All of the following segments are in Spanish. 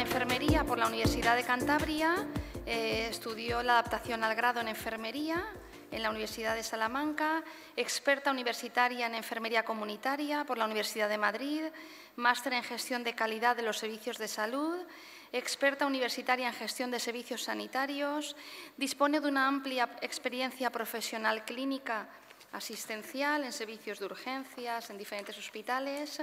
enfermería por la Universidad de Cantabria, eh, estudió la adaptación al grado en enfermería en la Universidad de Salamanca, experta universitaria en enfermería comunitaria por la Universidad de Madrid, máster en gestión de calidad de los servicios de salud, experta universitaria en gestión de servicios sanitarios, dispone de una amplia experiencia profesional clínica asistencial en servicios de urgencias en diferentes hospitales.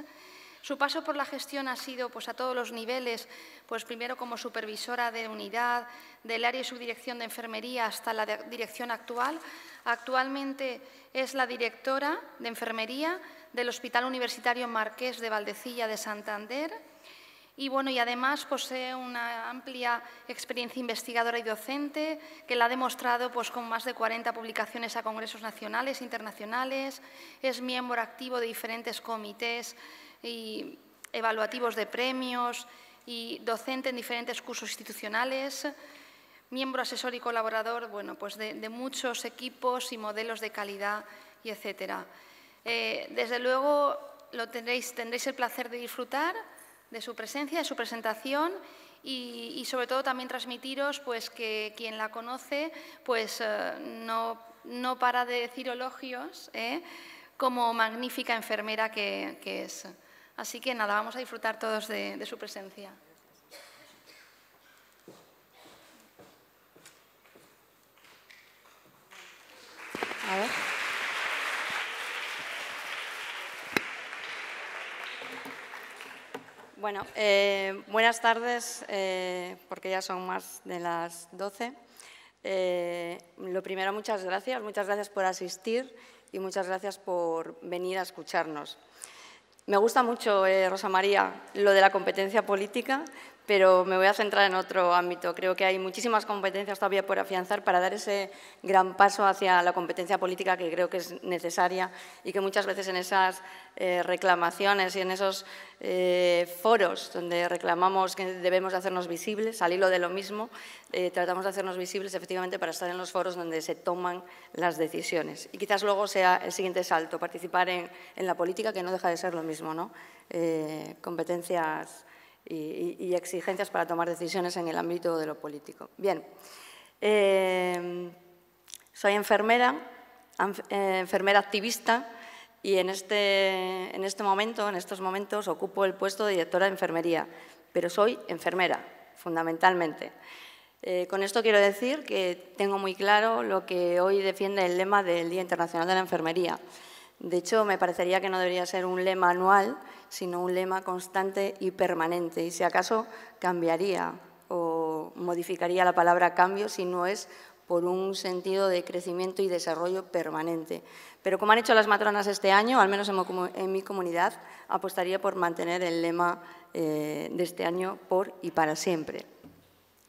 Su paso por la gestión ha sido pues, a todos los niveles, pues primero como supervisora de unidad, del área y subdirección de enfermería hasta la dirección actual. Actualmente es la directora de enfermería del Hospital Universitario Marqués de Valdecilla de Santander. Y, bueno, y además posee pues, una amplia experiencia investigadora y docente que la ha demostrado pues, con más de 40 publicaciones a congresos nacionales e internacionales. Es miembro activo de diferentes comités y evaluativos de premios y docente en diferentes cursos institucionales, miembro asesor y colaborador bueno, pues de, muchos equipos y modelos de calidad, y etcétera. Eh, desde luego lo tendréis, el placer de disfrutar de su presencia, de su presentación y, sobre todo también transmitiros pues que quien la conoce pues eh, no, para de decir elogios ¿eh? como magnífica enfermera que es. Así que nada, vamos a disfrutar todos de, su presencia. Bueno, eh, buenas tardes, eh, porque ya son más de las 12. Eh, lo primero, muchas gracias. Muchas gracias por asistir y muchas gracias por venir a escucharnos. Me gusta mucho, eh, Rosa María, lo de la competencia política pero me voy a centrar en otro ámbito. Creo que hay muchísimas competencias todavía por afianzar para dar ese gran paso hacia la competencia política que creo que es necesaria y que muchas veces en esas eh, reclamaciones y en esos eh, foros donde reclamamos que debemos hacernos visibles, al hilo de lo mismo, eh, tratamos de hacernos visibles efectivamente para estar en los foros donde se toman las decisiones. Y quizás luego sea el siguiente salto, participar en, la política, que no deja de ser lo mismo, ¿no? competencias y, exigencias para tomar decisiones en el ámbito de lo político. Bien, eh, soy enfermera, eh, enfermera activista y este, en este, momento, en estos momentos, ocupo el puesto de directora de enfermería, pero soy enfermera, fundamentalmente. Eh, con esto quiero decir que tengo muy claro lo que hoy defiende el lema del Día Internacional de la Enfermería. De hecho, me parecería que no debería ser un lema anual, sino un lema constante y permanente. Y si acaso cambiaría o modificaría la palabra cambio si no es por un sentido de crecimiento y desarrollo permanente. Pero como han hecho las matronas este año, al menos en mi comunidad, apostaría por mantener el lema eh, de este año por y para siempre.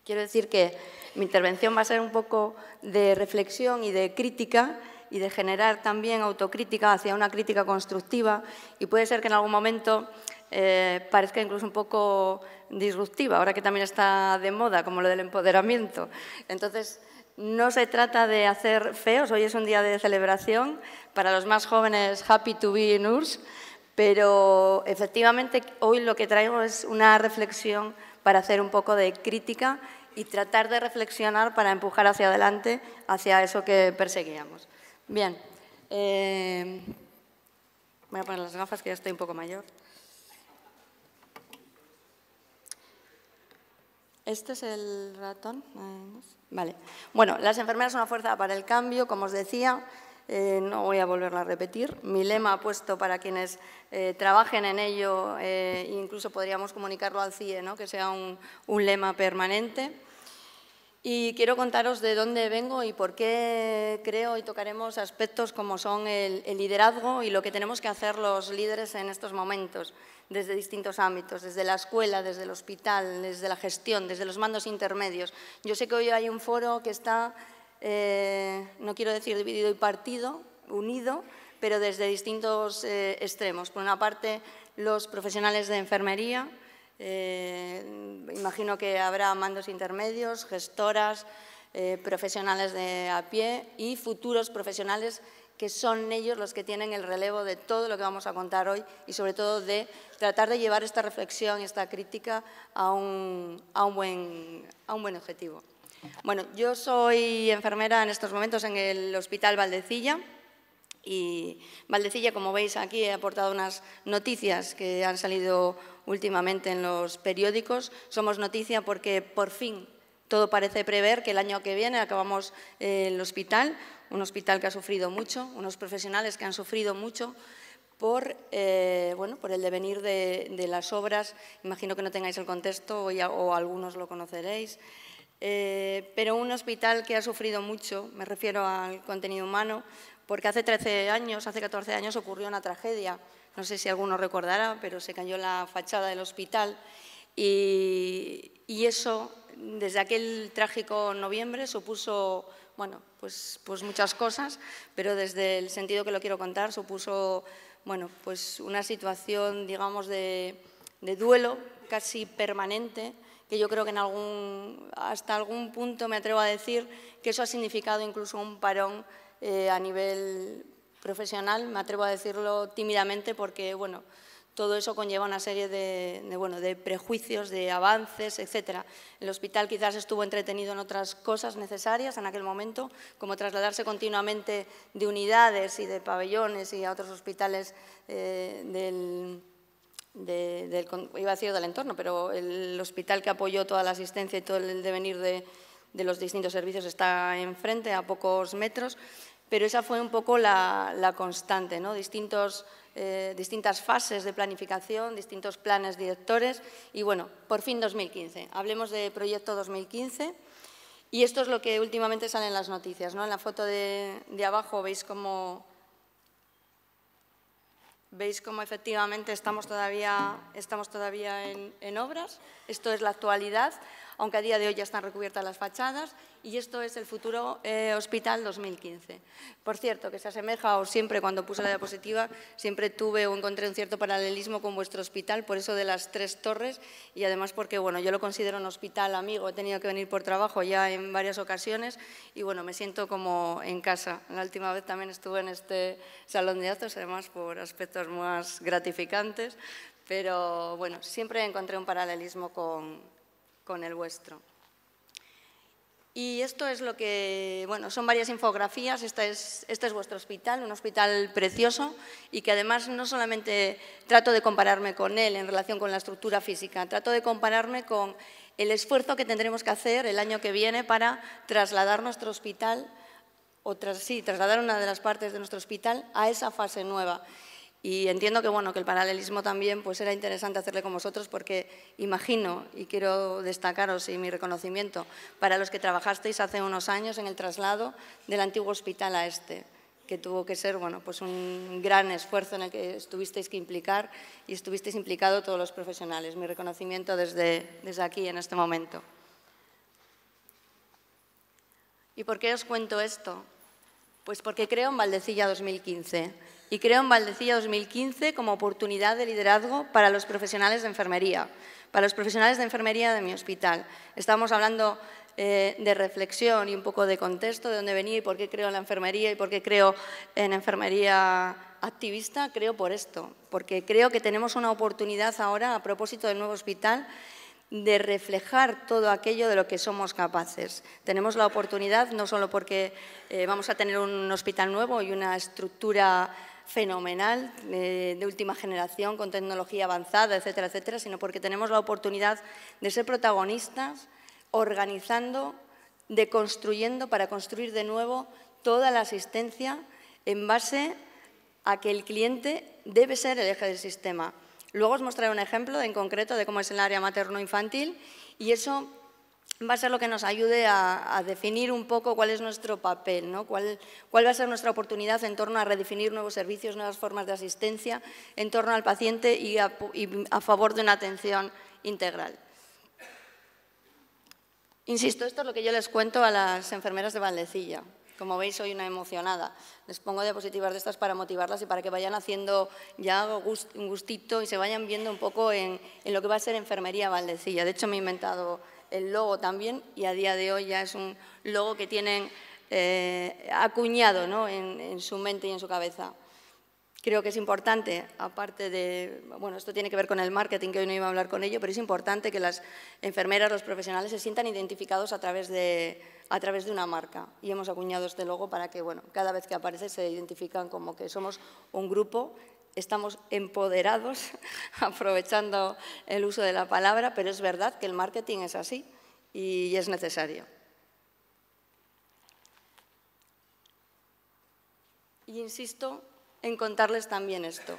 Quiero decir que mi intervención va a ser un poco de reflexión y de crítica y de generar también autocrítica hacia una crítica constructiva y puede ser que en algún momento eh, parezca incluso un poco disruptiva, ahora que también está de moda, como lo del empoderamiento. Entonces, no se trata de hacer feos, hoy es un día de celebración, para los más jóvenes, happy to be in URSS, pero efectivamente hoy lo que traigo es una reflexión para hacer un poco de crítica y tratar de reflexionar para empujar hacia adelante, hacia eso que perseguíamos. Bien. Eh, voy a poner las gafas que ya estoy un poco mayor. Este es el ratón. Vale. Bueno, las enfermeras son una fuerza para el cambio, como os decía. Eh, no voy a volverla a repetir. Mi lema puesto para quienes eh, trabajen en ello, incluso podríamos comunicarlo al CIE, ¿no? que sea un lema permanente. Y quiero contaros de dónde vengo y por qué creo y tocaremos aspectos como son el, liderazgo y lo que tenemos que hacer los líderes en estos momentos, desde distintos ámbitos, desde la escuela, desde el hospital, desde la gestión, desde los mandos intermedios. Yo sé que hoy hay un foro que está, eh, no quiero decir dividido y partido, unido, pero desde distintos eh, extremos. Por una parte, los profesionales de enfermería, eh, imagino que habrá mandos intermedios, gestoras, eh, profesionales de a pie y futuros profesionales que son ellos los que tienen el relevo de todo lo que vamos a contar hoy y sobre todo de tratar de llevar esta reflexión, y esta crítica a un, buen, a un buen objetivo. Bueno, yo soy enfermera en estos momentos en el Hospital Valdecilla y Valdecilla, como veis aquí, he aportado unas noticias que han salido últimamente en los periódicos. Somos noticia porque por fin todo parece prever que el año que viene acabamos eh, el hospital, un hospital que ha sufrido mucho, unos profesionales que han sufrido mucho por, eh, por el devenir de, las obras. Imagino que no tengáis el contexto o, algunos lo conoceréis. Eh, pero un hospital que ha sufrido mucho, me refiero al contenido humano, porque hace 13 años, hace 14 años ocurrió una tragedia no sé si alguno recordará, pero se cayó la fachada del hospital y, eso, desde aquel trágico noviembre, supuso bueno, pues, pues muchas cosas, pero desde el sentido que lo quiero contar, supuso bueno, pues una situación, digamos, de, duelo casi permanente, que yo creo que hasta algún punto me atrevo a decir que eso ha significado incluso un parón eh, a nivel profesional, me atrevo a decirlo tímidamente porque, bueno, todo eso conlleva una serie de, prejuicios, de avances, etc. El hospital quizás estuvo entretenido en otras cosas necesarias en aquel momento, como trasladarse continuamente de unidades y de pabellones y a otros hospitales eh, del, del, iba del entorno, pero el hospital que apoyó toda la asistencia y todo el devenir de, de los distintos servicios está enfrente, a pocos metros pero esa fue un poco la, constante, ¿no? Eh, distintas fases de planificación, distintos planes directores y bueno, por fin 2015. Hablemos de proyecto 2015 y esto es lo que últimamente sale en las noticias. ¿no? En la foto de, abajo veis cómo, veis efectivamente estamos todavía, estamos todavía en obras. Esto es la actualidad aunque a día de hoy ya están recubiertas las fachadas, y esto es el futuro eh, hospital 2015. Por cierto, que se asemeja, o siempre cuando puse la diapositiva, siempre tuve o encontré un cierto paralelismo con vuestro hospital, por eso de las tres torres, y además porque, bueno, yo lo considero un hospital amigo, he tenido que venir por trabajo ya en varias ocasiones, y bueno, me siento como en casa. La última vez también estuve en este salón de actos, además por aspectos más gratificantes, pero bueno, siempre encontré un paralelismo con, con el vuestro. Y esto es lo que, bueno, son varias infografías. Este, este es vuestro hospital, un hospital precioso y que además no solamente trato de compararme con él en relación con la estructura física, trato de compararme con el esfuerzo que tendremos que hacer el año que viene para trasladar nuestro hospital, o tras, sí, trasladar una de las partes de nuestro hospital a esa fase nueva. Y entiendo que, bueno, que el paralelismo también pues era interesante hacerle con vosotros porque imagino, y quiero destacaros y mi reconocimiento, para los que trabajasteis hace unos años en el traslado del antiguo hospital a este, que tuvo que ser bueno, pues un gran esfuerzo en el que estuvisteis que implicar y estuvisteis implicado todos los profesionales. Mi reconocimiento desde, desde aquí, en este momento. ¿Y por qué os cuento esto? Pues porque creo en Valdecilla 2015 y creo en Valdecilla 2015 como oportunidad de liderazgo para los profesionales de enfermería, para los profesionales de enfermería de mi hospital. Estamos hablando eh, de reflexión y un poco de contexto, de dónde venía y por qué creo en la enfermería y por qué creo en enfermería activista, creo por esto, porque creo que tenemos una oportunidad ahora, a propósito del nuevo hospital, de reflejar todo aquello de lo que somos capaces. Tenemos la oportunidad, no solo porque eh, vamos a tener un hospital nuevo y una estructura fenomenal, eh, de última generación, con tecnología avanzada, etcétera, etcétera, sino porque tenemos la oportunidad de ser protagonistas, organizando, deconstruyendo para construir de nuevo toda la asistencia en base a que el cliente debe ser el eje del sistema. Luego os mostraré un ejemplo en concreto de cómo es el área materno-infantil y eso va a ser lo que nos ayude a, definir un poco cuál es nuestro papel, ¿no? cuál, va a ser nuestra oportunidad en torno a redefinir nuevos servicios, nuevas formas de asistencia en torno al paciente y a, favor de una atención integral. Insisto, esto es lo que yo les cuento a las enfermeras de Valdecilla. Como veis, soy una emocionada. Les pongo diapositivas de estas para motivarlas y para que vayan haciendo ya un gustito y se vayan viendo un poco en, en lo que va a ser enfermería Valdecilla. De hecho, me he inventado el logo también, y a día de hoy ya es un logo que tienen eh, acuñado en, su mente y en su cabeza. Creo que es importante, aparte de, bueno, esto tiene que ver con el marketing, que hoy no iba a hablar con ello, pero es importante que las enfermeras, los profesionales se sientan identificados a través de, a través de una marca. Y hemos acuñado este logo para que, bueno, cada vez que aparece se identifican como que somos un grupo estamos empoderados, aprovechando el uso de la palabra, pero es verdad que el marketing es así y es necesario. Y insisto en contarles también esto.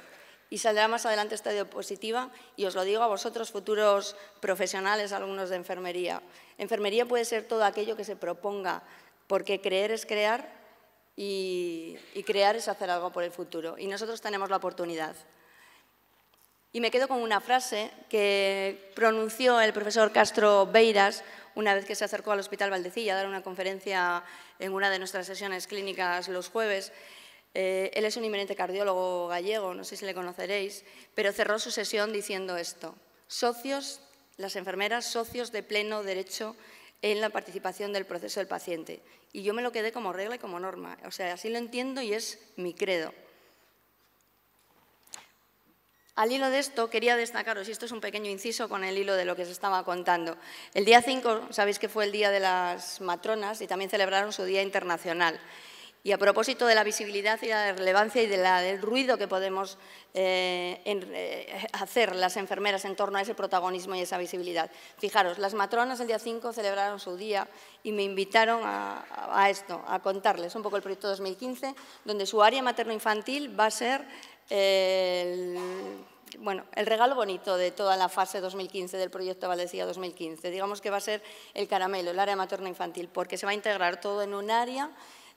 Y saldrá más adelante esta diapositiva y os lo digo a vosotros, futuros profesionales, alumnos de enfermería. Enfermería puede ser todo aquello que se proponga, porque creer es crear y, crear es hacer algo por el futuro. Y nosotros tenemos la oportunidad. Y me quedo con una frase que pronunció el profesor Castro Beiras una vez que se acercó al Hospital Valdecilla a dar una conferencia en una de nuestras sesiones clínicas los jueves. Eh, él es un inminente cardiólogo gallego, no sé si le conoceréis, pero cerró su sesión diciendo esto. Socios, las enfermeras, socios de pleno derecho en la participación del proceso del paciente. Y yo me lo quedé como regla y como norma. O sea, así lo entiendo y es mi credo. Al hilo de esto, quería destacaros, y esto es un pequeño inciso con el hilo de lo que se estaba contando. El día 5, sabéis que fue el Día de las Matronas y también celebraron su Día Internacional. Y a propósito de la visibilidad y la relevancia y del ruido que podemos eh, eh, hacer las enfermeras en torno a ese protagonismo y esa visibilidad. Fijaros, las matronas el día 5 celebraron su día y me invitaron a, esto, a contarles un poco el proyecto 2015, donde su área materno-infantil va a ser el bueno, el regalo bonito de toda la fase 2015 del proyecto Valdecía 2015, digamos que va a ser el caramelo, el área materno-infantil, porque se va a integrar todo en un área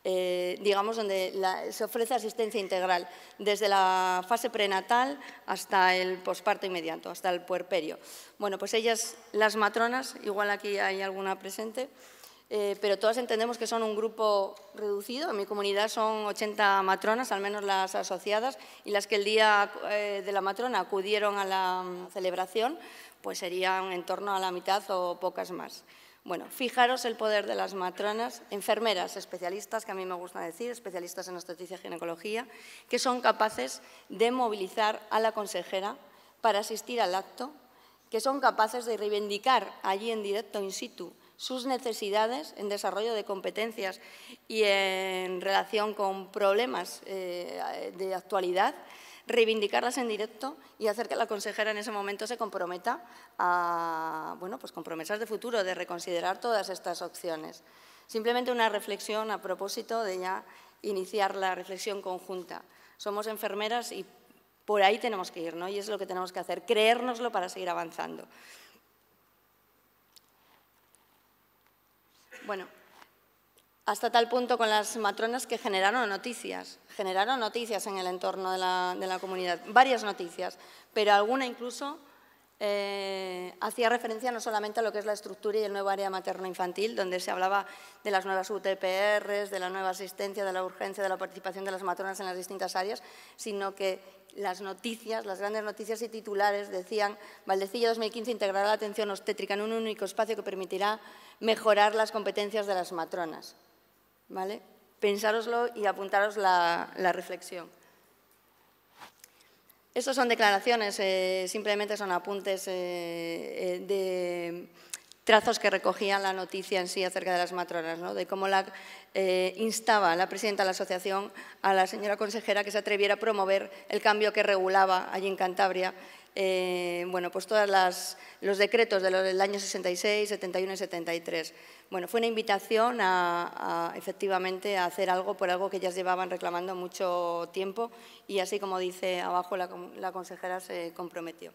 eh, digamos, donde se ofrece asistencia integral, desde la fase prenatal hasta el posparto inmediato, hasta el puerperio. Bueno, pues ellas, las matronas, igual aquí hay alguna presente, eh, pero todas entendemos que son un grupo reducido. En mi comunidad son 80 matronas, al menos las asociadas, y las que el día eh, de la matrona acudieron a la mm, celebración, pues serían en torno a la mitad o pocas más. Bueno, fijaros el poder de las matronas, enfermeras, especialistas, que a mí me gusta decir, especialistas en obstetricia y ginecología, que son capaces de movilizar a la consejera para asistir al acto, que son capaces de reivindicar allí en directo, in situ, sus necesidades en desarrollo de competencias y en relación con problemas eh, de actualidad reivindicarlas en directo y hacer que la consejera en ese momento se comprometa a, bueno, pues compromesas de futuro, de reconsiderar todas estas opciones. Simplemente una reflexión a propósito de ya iniciar la reflexión conjunta. Somos enfermeras y por ahí tenemos que ir, ¿no? Y es lo que tenemos que hacer, creérnoslo para seguir avanzando. Bueno, hasta tal punto con las matronas que generaron noticias, generaron noticias en el entorno de la, comunidad, varias noticias, pero alguna incluso eh, hacía referencia no solamente a lo que es la estructura y el nuevo área materno-infantil, donde se hablaba de las nuevas UTPRs, de la nueva asistencia, de la urgencia, de la participación de las matronas en las distintas áreas, sino que las noticias, las grandes noticias y titulares decían Valdecilla 2015 integrará la atención obstétrica en un único espacio que permitirá mejorar las competencias de las matronas. Pensároslo y apuntaros la, reflexión. Estas son declaraciones, eh, simplemente son apuntes eh, eh, de trazos que recogía la noticia en sí acerca de las matronas, de cómo la instaba la presidenta de la asociación a la señora consejera que se atreviera a promover el cambio que regulaba allí en Cantabria bueno, pues todos los decretos del año 66, 71 y 73. Bueno, fue una invitación a, efectivamente a hacer algo por algo que ellas llevaban reclamando mucho tiempo y así como dice abajo la, consejera se comprometió.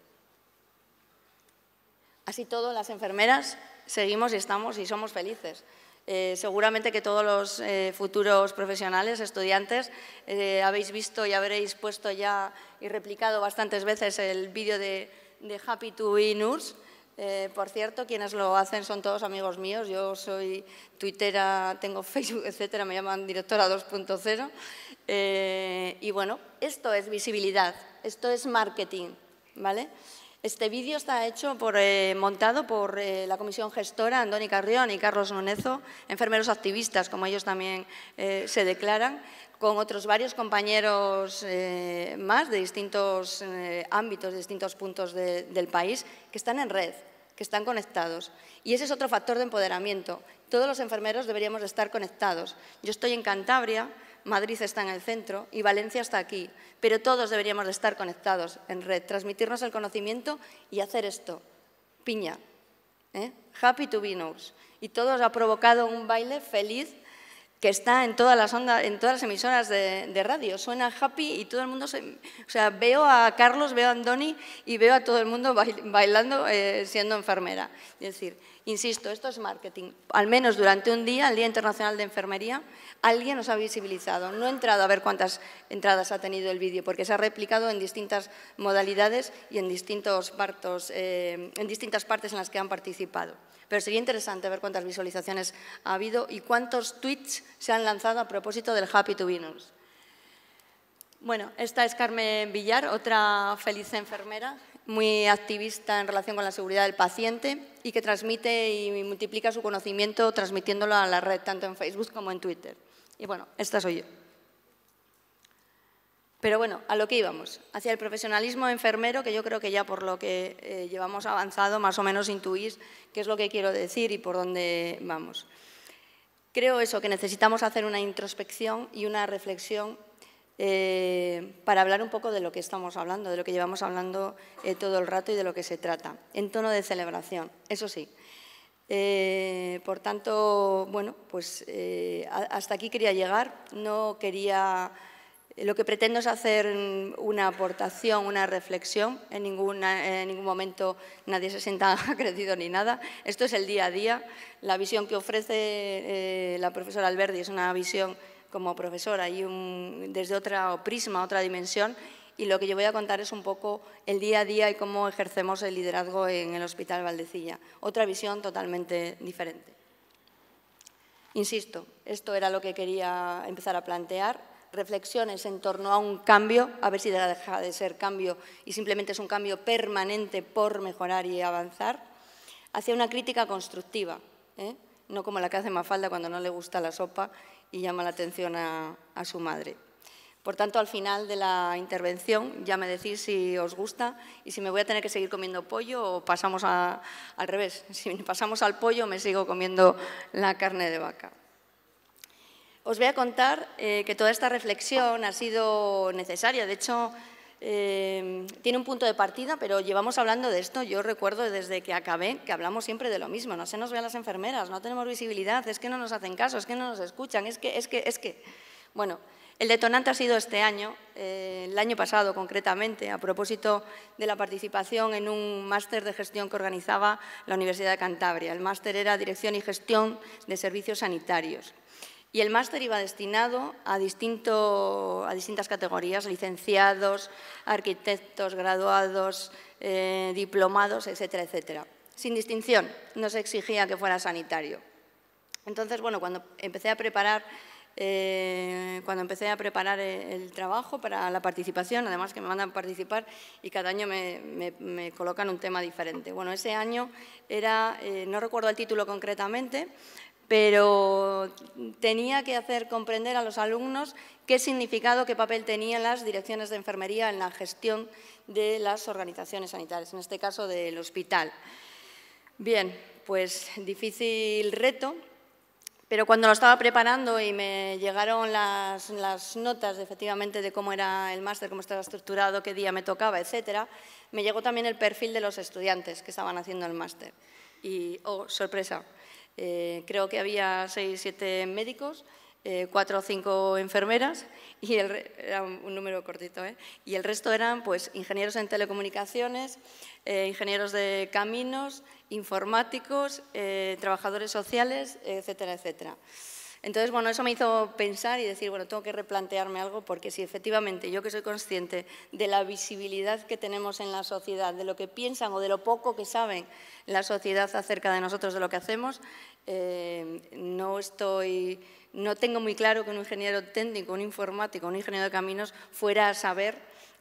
Así todo, las enfermeras seguimos y estamos y somos felices. Eh, seguramente que todos los eh, futuros profesionales, estudiantes, eh, habéis visto y habréis puesto ya y replicado bastantes veces el vídeo de, de Happy to be Nurse eh, por cierto, quienes lo hacen son todos amigos míos. Yo soy tuitera, tengo Facebook, etcétera, me llaman directora 2.0. Eh, y bueno, esto es visibilidad, esto es marketing, ¿vale? Este vídeo está hecho por, eh, montado por la comisión gestora Andoni Carrión y Carlos Nonezo, enfermeros activistas, como ellos también se declaran, con otros varios compañeros eh, más de distintos eh, ámbitos, de distintos puntos del país, que están en red, que están conectados. Y ese es otro factor de empoderamiento. Todos los enfermeros deberíamos estar conectados. Yo estoy en Cantabria, Madrid está en el centro y Valencia está aquí, pero todos deberíamos estar conectados en red, transmitirnos el conocimiento y hacer esto. Piña, ¿eh? happy to be knows. Y todos ha provocado un baile feliz que está en todas las, ondas, en todas las emisoras de, radio. Suena happy y todo el mundo se... O sea, veo a Carlos, veo a Andoni y veo a todo el mundo bailando eh, siendo enfermera. Es decir, insisto, esto es marketing. Al menos durante un día, el Día Internacional de Enfermería, alguien nos ha visibilizado. No he entrado a ver cuántas entradas ha tenido el vídeo, porque se ha replicado en distintas modalidades y en, distintos partos, eh, en distintas partes en las que han participado. Pero sería interesante ver cuántas visualizaciones ha habido y cuántos tweets se han lanzado a propósito del Happy to Venus. Bueno, esta es Carmen Villar, otra feliz enfermera, muy activista en relación con la seguridad del paciente y que transmite y multiplica su conocimiento transmitiéndolo a la red, tanto en Facebook como en Twitter. Y bueno, esta soy yo. Pero bueno, a lo que íbamos, hacia el profesionalismo enfermero, que yo creo que ya por lo que eh, llevamos avanzado, más o menos intuís qué es lo que quiero decir y por dónde vamos. Creo eso, que necesitamos hacer una introspección y una reflexión eh, para hablar un poco de lo que estamos hablando, de lo que llevamos hablando eh, todo el rato y de lo que se trata, en tono de celebración, eso sí. por tanto, bueno, pues hasta aquí quería llegar. No quería lo que pretendo es hacer una aportación, una reflexión. En, ningún momento nadie se sienta agredido ni nada. Esto es el día a día. La visión que ofrece eh, la profesora Alberdi es una visión como profesora y desde otra prisma, otra dimensión. Y lo que yo voy a contar es un poco el día a día y cómo ejercemos el liderazgo en el Hospital Valdecilla. Otra visión totalmente diferente. Insisto, esto era lo que quería empezar a plantear reflexiones en torno a un cambio, a ver si deja de ser cambio y simplemente es un cambio permanente por mejorar y avanzar, hacia una crítica constructiva, ¿eh? no como la que hace Mafalda cuando no le gusta la sopa y llama la atención a, su madre. Por tanto, al final de la intervención ya me decís si os gusta y si me voy a tener que seguir comiendo pollo o pasamos al revés. Si pasamos al pollo me sigo comiendo la carne de vaca. Os voy a contar eh, que toda esta reflexión ha sido necesaria. De hecho, eh, tiene un punto de partida, pero llevamos hablando de esto. Yo recuerdo desde que acabé que hablamos siempre de lo mismo. No se nos ve a las enfermeras, no tenemos visibilidad, es que no nos hacen caso, es que no nos escuchan, es que, es que, es que. Bueno, el detonante ha sido este año, eh, el año pasado concretamente, a propósito de la participación en un máster de gestión que organizaba la Universidad de Cantabria. El máster era Dirección y Gestión de Servicios Sanitarios. Y el máster iba destinado a, a distintas categorías, licenciados, arquitectos, graduados, eh, diplomados, etcétera, etcétera. Sin distinción, no se exigía que fuera sanitario. Entonces, bueno, cuando empecé a preparar, eh, cuando empecé a preparar el trabajo para la participación, además que me mandan participar y cada año me, colocan un tema diferente. Bueno, ese año era, eh, no recuerdo el título concretamente, pero tenía que hacer comprender a los alumnos qué significado, qué papel tenían las direcciones de enfermería en la gestión de las organizaciones sanitarias, en este caso del hospital. Bien, pues difícil reto, pero cuando lo estaba preparando y me llegaron las, notas, efectivamente, de cómo era el máster, cómo estaba estructurado, qué día me tocaba, etcétera, me llegó también el perfil de los estudiantes que estaban haciendo el máster. Y, oh, sorpresa, eh, creo que había seis, siete médicos, eh, cuatro o cinco enfermeras, y el, era un, número cortito, ¿eh? y el resto eran pues, ingenieros en telecomunicaciones, ingenieros de caminos, informáticos, trabajadores sociales, etcétera, etcétera. Entonces, bueno, eso me hizo pensar y decir, bueno, tengo que replantearme algo porque si efectivamente yo que soy consciente de la visibilidad que tenemos en la sociedad, de lo que piensan o de lo poco que saben la sociedad acerca de nosotros, de lo que hacemos, eh, no estoy... No tengo muy claro que un ingeniero técnico, un informático, un ingeniero de caminos fuera a saber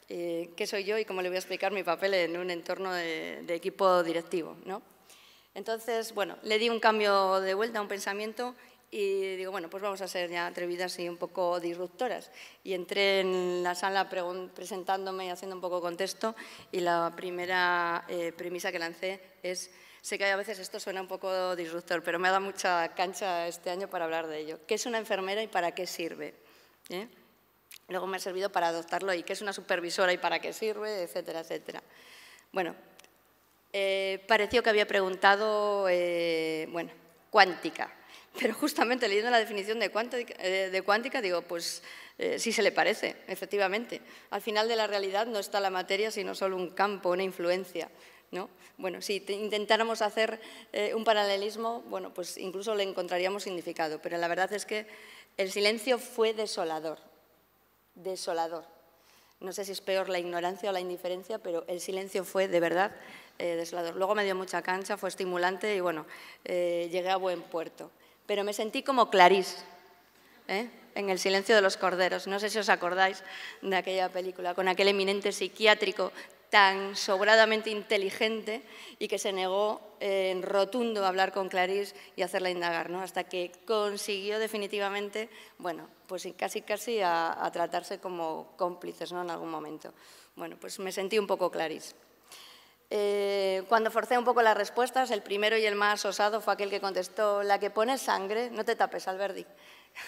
eh, qué soy yo y cómo le voy a explicar mi papel en un entorno de, de equipo directivo. ¿no? Entonces, bueno, le di un cambio de vuelta, un pensamiento y digo, bueno, pues vamos a ser ya atrevidas y un poco disruptoras. Y entré en la sala presentándome y haciendo un poco contexto y la primera eh, premisa que lancé es, sé que a veces esto suena un poco disruptor, pero me ha dado mucha cancha este año para hablar de ello. ¿Qué es una enfermera y para qué sirve? ¿Eh? Luego me ha servido para adoptarlo y qué es una supervisora y para qué sirve, etcétera, etcétera. Bueno, eh, pareció que había preguntado, bueno, cuántica pero justamente leyendo la definición de cuántica, eh, digo, pues eh, sí se le parece, efectivamente. Al final de la realidad no está la materia, sino solo un campo, una influencia. ¿no? Bueno, si intentáramos hacer eh, un paralelismo, bueno, pues incluso le encontraríamos significado, pero la verdad es que el silencio fue desolador, desolador. No sé si es peor la ignorancia o la indiferencia, pero el silencio fue de verdad desolador. Luego me dio mucha cancha, fue estimulante y bueno, llegué a buen puerto pero me sentí como Clarís ¿eh? en El silencio de los corderos. No sé si os acordáis de aquella película, con aquel eminente psiquiátrico tan sobradamente inteligente y que se negó eh, en rotundo a hablar con Clarís y hacerla indagar, ¿no? hasta que consiguió definitivamente, bueno, pues casi casi a, tratarse como cómplices ¿no? en algún momento. Bueno, pues me sentí un poco Clarís. Eh, cuando forcé un poco las respuestas, el primero y el más osado fue aquel que contestó, la que pone sangre, no te tapes, Alberti,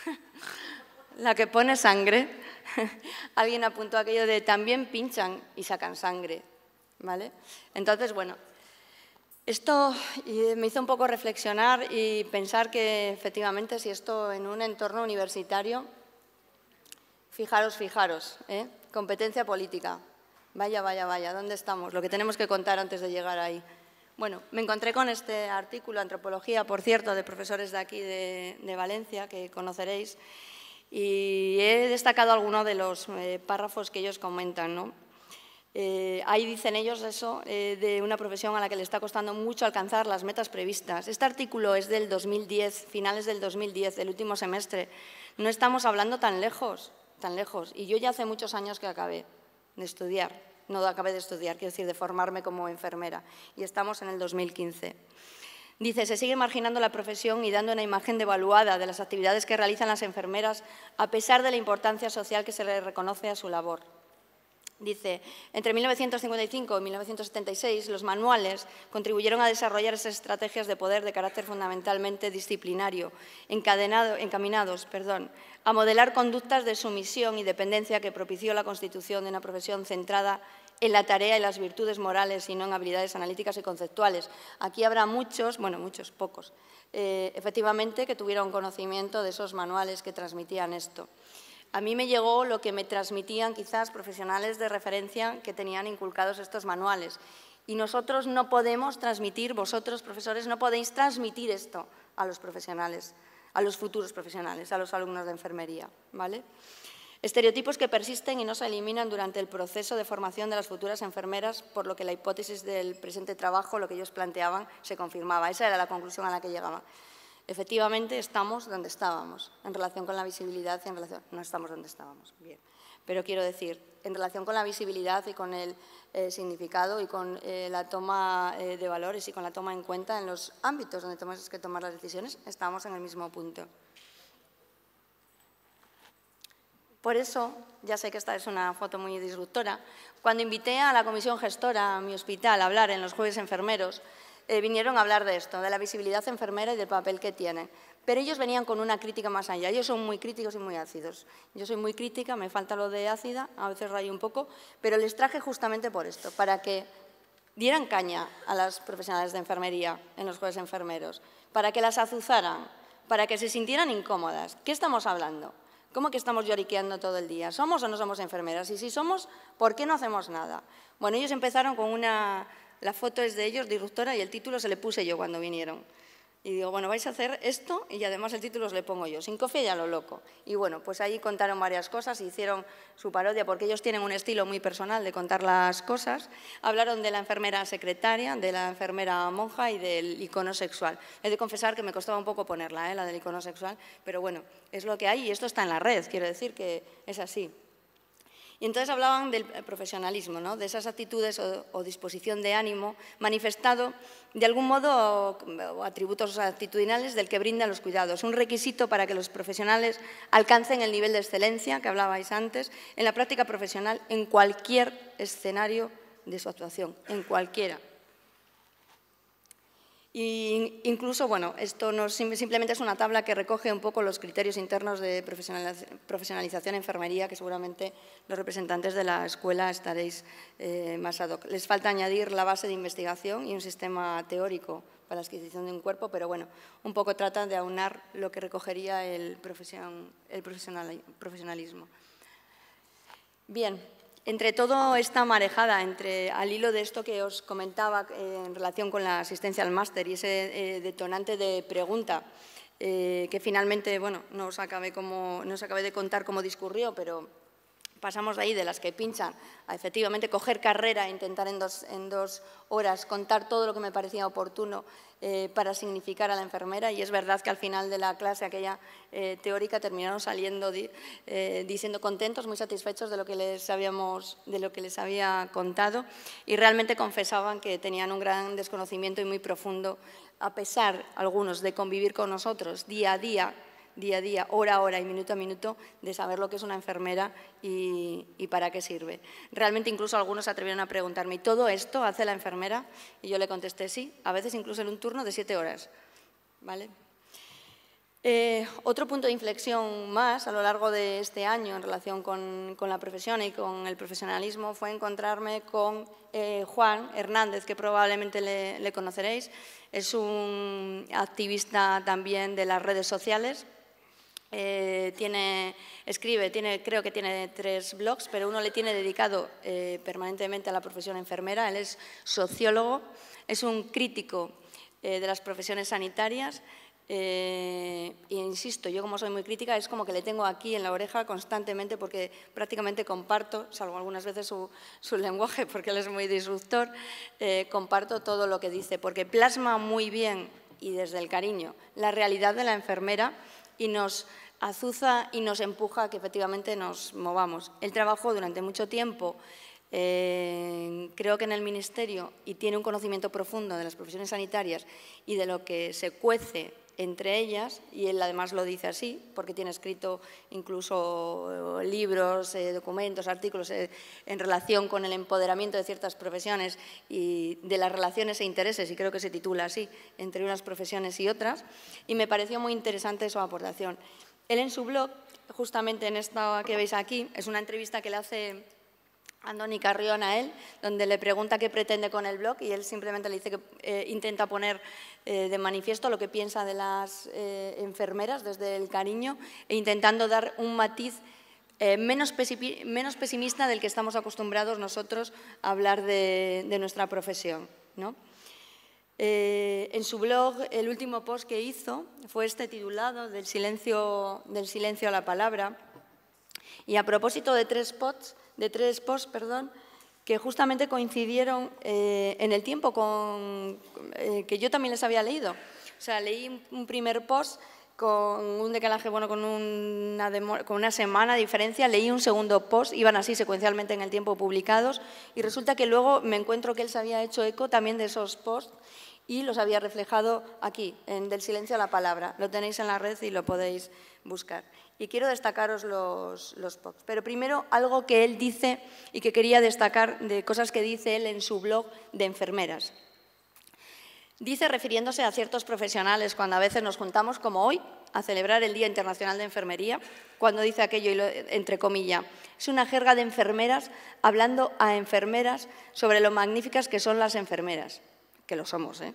la que pone sangre. Alguien apuntó aquello de también pinchan y sacan sangre, ¿vale? Entonces, bueno, esto eh, me hizo un poco reflexionar y pensar que efectivamente si esto en un entorno universitario, fijaros, fijaros, ¿eh? competencia política, Vaya, vaya, vaya, ¿dónde estamos? Lo que tenemos que contar antes de llegar ahí. Bueno, me encontré con este artículo, Antropología, por cierto, de profesores de aquí de, Valencia, que conoceréis, y he destacado algunos de los eh, párrafos que ellos comentan. Eh, ahí dicen ellos eso eh, de una profesión a la que le está costando mucho alcanzar las metas previstas. Este artículo es del 2010, finales del 2010, del último semestre. No estamos hablando tan lejos, tan lejos, y yo ya hace muchos años que acabé de estudiar, no acabé de estudiar, quiero decir, de formarme como enfermera, y estamos en el 2015. Dice, se sigue marginando la profesión y dando una imagen devaluada de las actividades que realizan las enfermeras a pesar de la importancia social que se le reconoce a su labor. Dice, entre 1955 y 1976 los manuales contribuyeron a desarrollar esas estrategias de poder de carácter fundamentalmente disciplinario, encaminados a modelar conductas de sumisión y dependencia que propició la constitución de una profesión centrada en la tarea y las virtudes morales y no en habilidades analíticas y conceptuales. Aquí habrá muchos, bueno, muchos, pocos, eh, efectivamente, que tuvieron conocimiento de esos manuales que transmitían esto. A mí me llegó lo que me transmitían quizás profesionales de referencia que tenían inculcados estos manuales. Y nosotros no podemos transmitir, vosotros profesores, no podéis transmitir esto a los profesionales, a los futuros profesionales, a los alumnos de enfermería. ¿vale? Estereotipos que persisten y no se eliminan durante el proceso de formación de las futuras enfermeras, por lo que la hipótesis del presente trabajo, lo que ellos planteaban, se confirmaba. Esa era la conclusión a la que llegaba. Efectivamente, estamos donde estábamos en relación con la visibilidad y en relación... No estamos donde estábamos, bien. Pero quiero decir, en relación con la visibilidad y con el eh, significado y con eh, la toma eh, de valores y con la toma en cuenta en los ámbitos donde tenemos que tomar las decisiones, estamos en el mismo punto. Por eso, ya sé que esta es una foto muy disruptora, cuando invité a la comisión gestora a mi hospital a hablar en los jueves enfermeros, eh, vinieron a hablar de esto, de la visibilidad enfermera y del papel que tiene. Pero ellos venían con una crítica más allá. Ellos son muy críticos y muy ácidos. Yo soy muy crítica, me falta lo de ácida, a veces rayo un poco, pero les traje justamente por esto, para que dieran caña a las profesionales de enfermería en los jueves enfermeros, para que las azuzaran, para que se sintieran incómodas. ¿Qué estamos hablando? ¿Cómo que estamos lloriqueando todo el día? ¿Somos o no somos enfermeras? Y si somos, ¿por qué no hacemos nada? Bueno, ellos empezaron con una la foto es de ellos, disruptora, y el título se le puse yo cuando vinieron. Y digo, bueno, vais a hacer esto y además el título os le pongo yo, sin cofia ya lo loco. Y bueno, pues ahí contaron varias cosas, hicieron su parodia porque ellos tienen un estilo muy personal de contar las cosas. Hablaron de la enfermera secretaria, de la enfermera monja y del icono sexual. He de confesar que me costaba un poco ponerla, ¿eh? la del icono sexual, pero bueno, es lo que hay y esto está en la red, quiero decir que es así. Y entonces hablaban del profesionalismo, de esas actitudes o, disposición de ánimo manifestado de algún modo o, atributos actitudinales del que brinda los cuidados, un requisito para que los profesionales alcancen el nivel de excelencia que hablabais antes en la práctica profesional en cualquier escenario de su actuación, en cualquiera. Y incluso, bueno, esto simplemente es una tabla que recoge un poco los criterios internos de profesionalización en enfermería, que seguramente los representantes de la escuela estaréis eh, más ad hoc. Les falta añadir la base de investigación y un sistema teórico para la adquisición de un cuerpo, pero bueno, un poco trata de aunar lo que recogería el, profesionalismo. Bien, entre todo esta marejada, entre, al hilo de esto que os comentaba eh, en relación con la asistencia al máster y ese eh, detonante de pregunta, eh, que finalmente, bueno, no os, acabé como, no os acabé de contar cómo discurrió, pero pasamos de ahí, de las que pinchan, a efectivamente coger carrera e intentar en dos, en dos horas contar todo lo que me parecía oportuno eh, para significar a la enfermera. Y es verdad que al final de la clase, aquella eh, teórica, terminaron saliendo eh, diciendo contentos, muy satisfechos de lo, que les habíamos, de lo que les había contado. Y realmente confesaban que tenían un gran desconocimiento y muy profundo, a pesar algunos de convivir con nosotros día a día día a día, hora a hora y minuto a minuto, de saber lo que es una enfermera y, para qué sirve. Realmente incluso algunos se atrevieron a preguntarme, todo esto hace la enfermera? Y yo le contesté, sí, a veces incluso en un turno de siete horas. ¿Vale? Eh, otro punto de inflexión más a lo largo de este año en relación con, la profesión y con el profesionalismo fue encontrarme con eh, Juan Hernández, que probablemente le, le conoceréis. Es un activista también de las redes sociales, eh, escribe, tiene, creo que tiene tres blogs, pero uno le tiene dedicado eh, permanentemente a la profesión enfermera. Él es sociólogo, es un crítico eh, de las profesiones sanitarias. e insisto, yo como soy muy crítica, es como que le tengo aquí en la oreja constantemente porque prácticamente comparto, salvo algunas veces su lenguaje porque él es muy disruptor, comparto todo lo que dice, porque plasma muy bien y desde el cariño la realidad de la enfermera y nos azuza y nos empuja a que efectivamente nos movamos. Él trabajó durante mucho tiempo, eh, creo que en el Ministerio, y tiene un conocimiento profundo de las profesiones sanitarias y de lo que se cuece entre ellas, y él además lo dice así, porque tiene escrito incluso eh, libros, eh, documentos, artículos eh, en relación con el empoderamiento de ciertas profesiones y de las relaciones e intereses, y creo que se titula así, entre unas profesiones y otras, y me pareció muy interesante su aportación. Él en su blog, justamente en esta que veis aquí, es una entrevista que le hace Andoni Carrión a él, donde le pregunta qué pretende con el blog y él simplemente le dice que eh, intenta poner eh, de manifiesto lo que piensa de las eh, enfermeras desde el cariño e intentando dar un matiz menos, pesimista del que estamos acostumbrados nosotros a hablar de, nuestra profesión. ¿no? en su blog, el último post que hizo fue este titulado del silencio, del silencio a la palabra. Y a propósito de tres spots, de tres posts, perdón, que justamente coincidieron eh, en el tiempo con eh, que yo también les había leído. O sea, leí un primer post con un decalaje, bueno, con una, con una semana de diferencia, leí un segundo post, iban así secuencialmente en el tiempo publicados, y resulta que luego me encuentro que él se había hecho eco también de esos posts y los había reflejado aquí, en Del silencio a la palabra. Lo tenéis en la red y lo podéis buscar. Y quiero destacaros los, los Pero primero algo que él dice y que quería destacar de cosas que dice él en su blog de enfermeras. Dice, refiriéndose a ciertos profesionales, cuando a veces nos juntamos, como hoy, a celebrar el Día Internacional de Enfermería, cuando dice aquello, entre comillas, es una jerga de enfermeras hablando a enfermeras sobre lo magníficas que son las enfermeras que lo somos, ¿eh?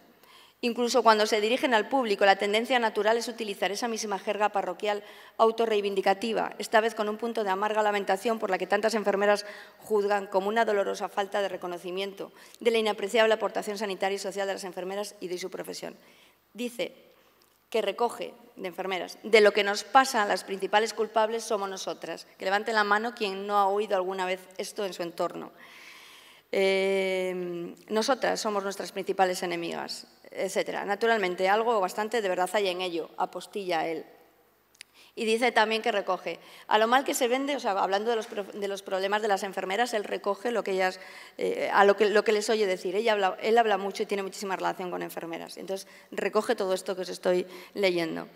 Incluso cuando se dirigen al público, la tendencia natural es utilizar esa misma jerga parroquial autorreivindicativa, esta vez con un punto de amarga lamentación por la que tantas enfermeras juzgan como una dolorosa falta de reconocimiento de la inapreciable aportación sanitaria y social de las enfermeras y de su profesión. Dice que recoge de enfermeras, de lo que nos pasa, las principales culpables somos nosotras. Que levante la mano quien no ha oído alguna vez esto en su entorno. Em, nosotras somos nuestras principales enemigas, etc. Naturalmente, algo bastante de verdad hay en ello, apostilla él. Y dice también que recoge. A lo mal que se vende, o sea, hablando de los, problemas de las enfermeras, él recoge lo que eh, lo que, les oye decir. él habla mucho y tiene muchísima relación con enfermeras. Entonces, recoge todo esto que os estoy leyendo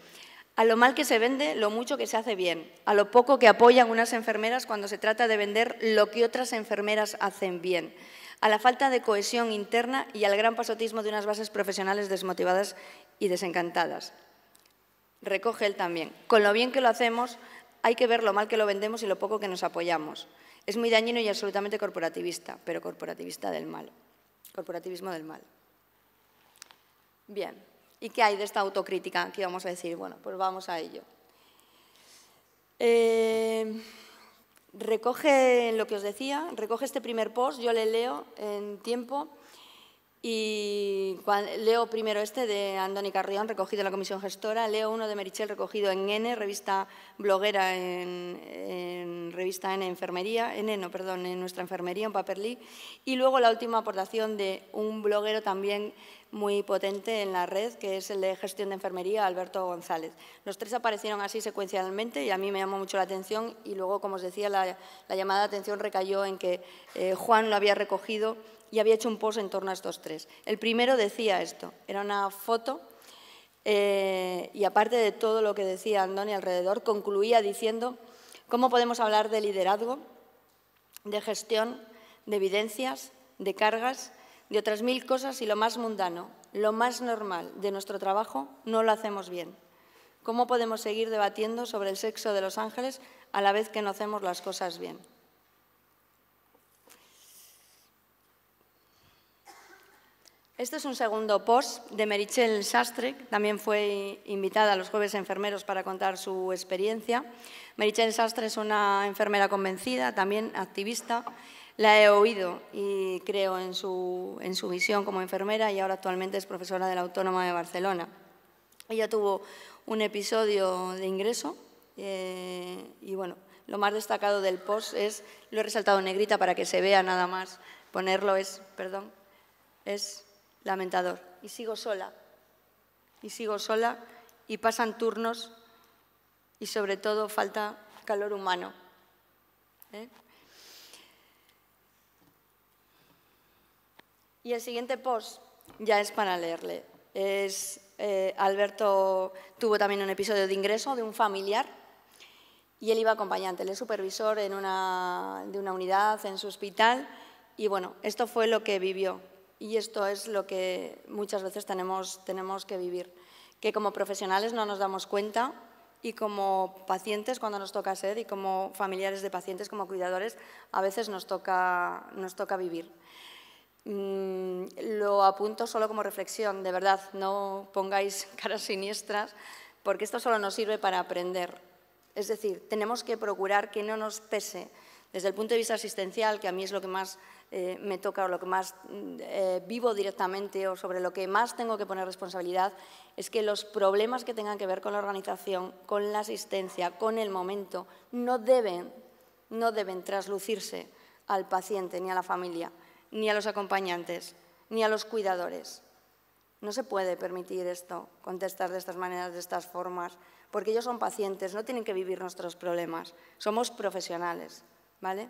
a lo mal que se vende, lo mucho que se hace bien, a lo poco que apoyan unas enfermeras cuando se trata de vender lo que otras enfermeras hacen bien, a la falta de cohesión interna y al gran pasotismo de unas bases profesionales desmotivadas y desencantadas. Recoge él también. Con lo bien que lo hacemos, hay que ver lo mal que lo vendemos y lo poco que nos apoyamos. Es muy dañino y absolutamente corporativista, pero corporativista del mal, corporativismo del mal. Bien. ¿Y qué hay de esta autocrítica? que vamos a decir, bueno, pues vamos a ello. Eh, recoge lo que os decía, recoge este primer post, yo le leo en tiempo y leo primero este de Andoni Carrión, recogido en la Comisión Gestora, leo uno de Merichel recogido en N, revista bloguera en, revista En Enfermería, N, perdón, en nuestra enfermería, en Paperly, y luego la última aportación de un bloguero también muy potente en la red, que es el de gestión de enfermería, Alberto González. Los tres aparecieron así secuencialmente y a mí me llamó mucho la atención y luego, como os decía, la, llamada de atención recayó en que eh, Juan lo había recogido y había hecho un post en torno a estos tres. El primero decía esto, era una foto eh, y aparte de todo lo que decía Andoni alrededor, concluía diciendo cómo podemos hablar de liderazgo, de gestión, de evidencias, de cargas de otras mil cosas y lo más mundano, lo más normal de nuestro trabajo, no lo hacemos bien. ¿Cómo podemos seguir debatiendo sobre el sexo de los ángeles a la vez que no hacemos las cosas bien? Este es un segundo post de Merichel Sastre, también fue invitada a los jueves enfermeros para contar su experiencia. Merichel Sastre es una enfermera convencida, también activista, la he oído y creo en su, en visión como enfermera y ahora actualmente es profesora de la Autónoma de Barcelona. Ella tuvo un episodio de ingreso eh, y bueno, lo más destacado del post es, lo he resaltado en negrita para que se vea nada más, ponerlo es, perdón, es lamentador. Y sigo sola, y sigo sola, y pasan turnos, y sobre todo falta calor humano. ¿eh? Y el siguiente post ya es para leerle. Es, eh, Alberto tuvo también un episodio de ingreso de un familiar y él iba acompañante, él es supervisor en una, de una unidad en su hospital y bueno, esto fue lo que vivió y esto es lo que muchas veces tenemos, tenemos que vivir, que como profesionales no nos damos cuenta y como pacientes cuando nos toca ser y como familiares de pacientes, como cuidadores, a veces nos toca, nos toca vivir. Mm, lo apunto solo como reflexión, de verdad, no pongáis caras siniestras, porque esto solo nos sirve para aprender. Es decir, tenemos que procurar que no nos pese desde el punto de vista asistencial, que a mí es lo que más eh, me toca o lo que más mm, eh, vivo directamente o sobre lo que más tengo que poner responsabilidad, es que los problemas que tengan que ver con la organización, con la asistencia, con el momento, no deben traslucirse al paciente ni a la familia ni a los acompañantes, ni a los cuidadores. No se puede permitir esto, contestar de estas maneras, de estas formas, porque ellos son pacientes, no tienen que vivir nuestros problemas. Somos profesionales, ¿vale?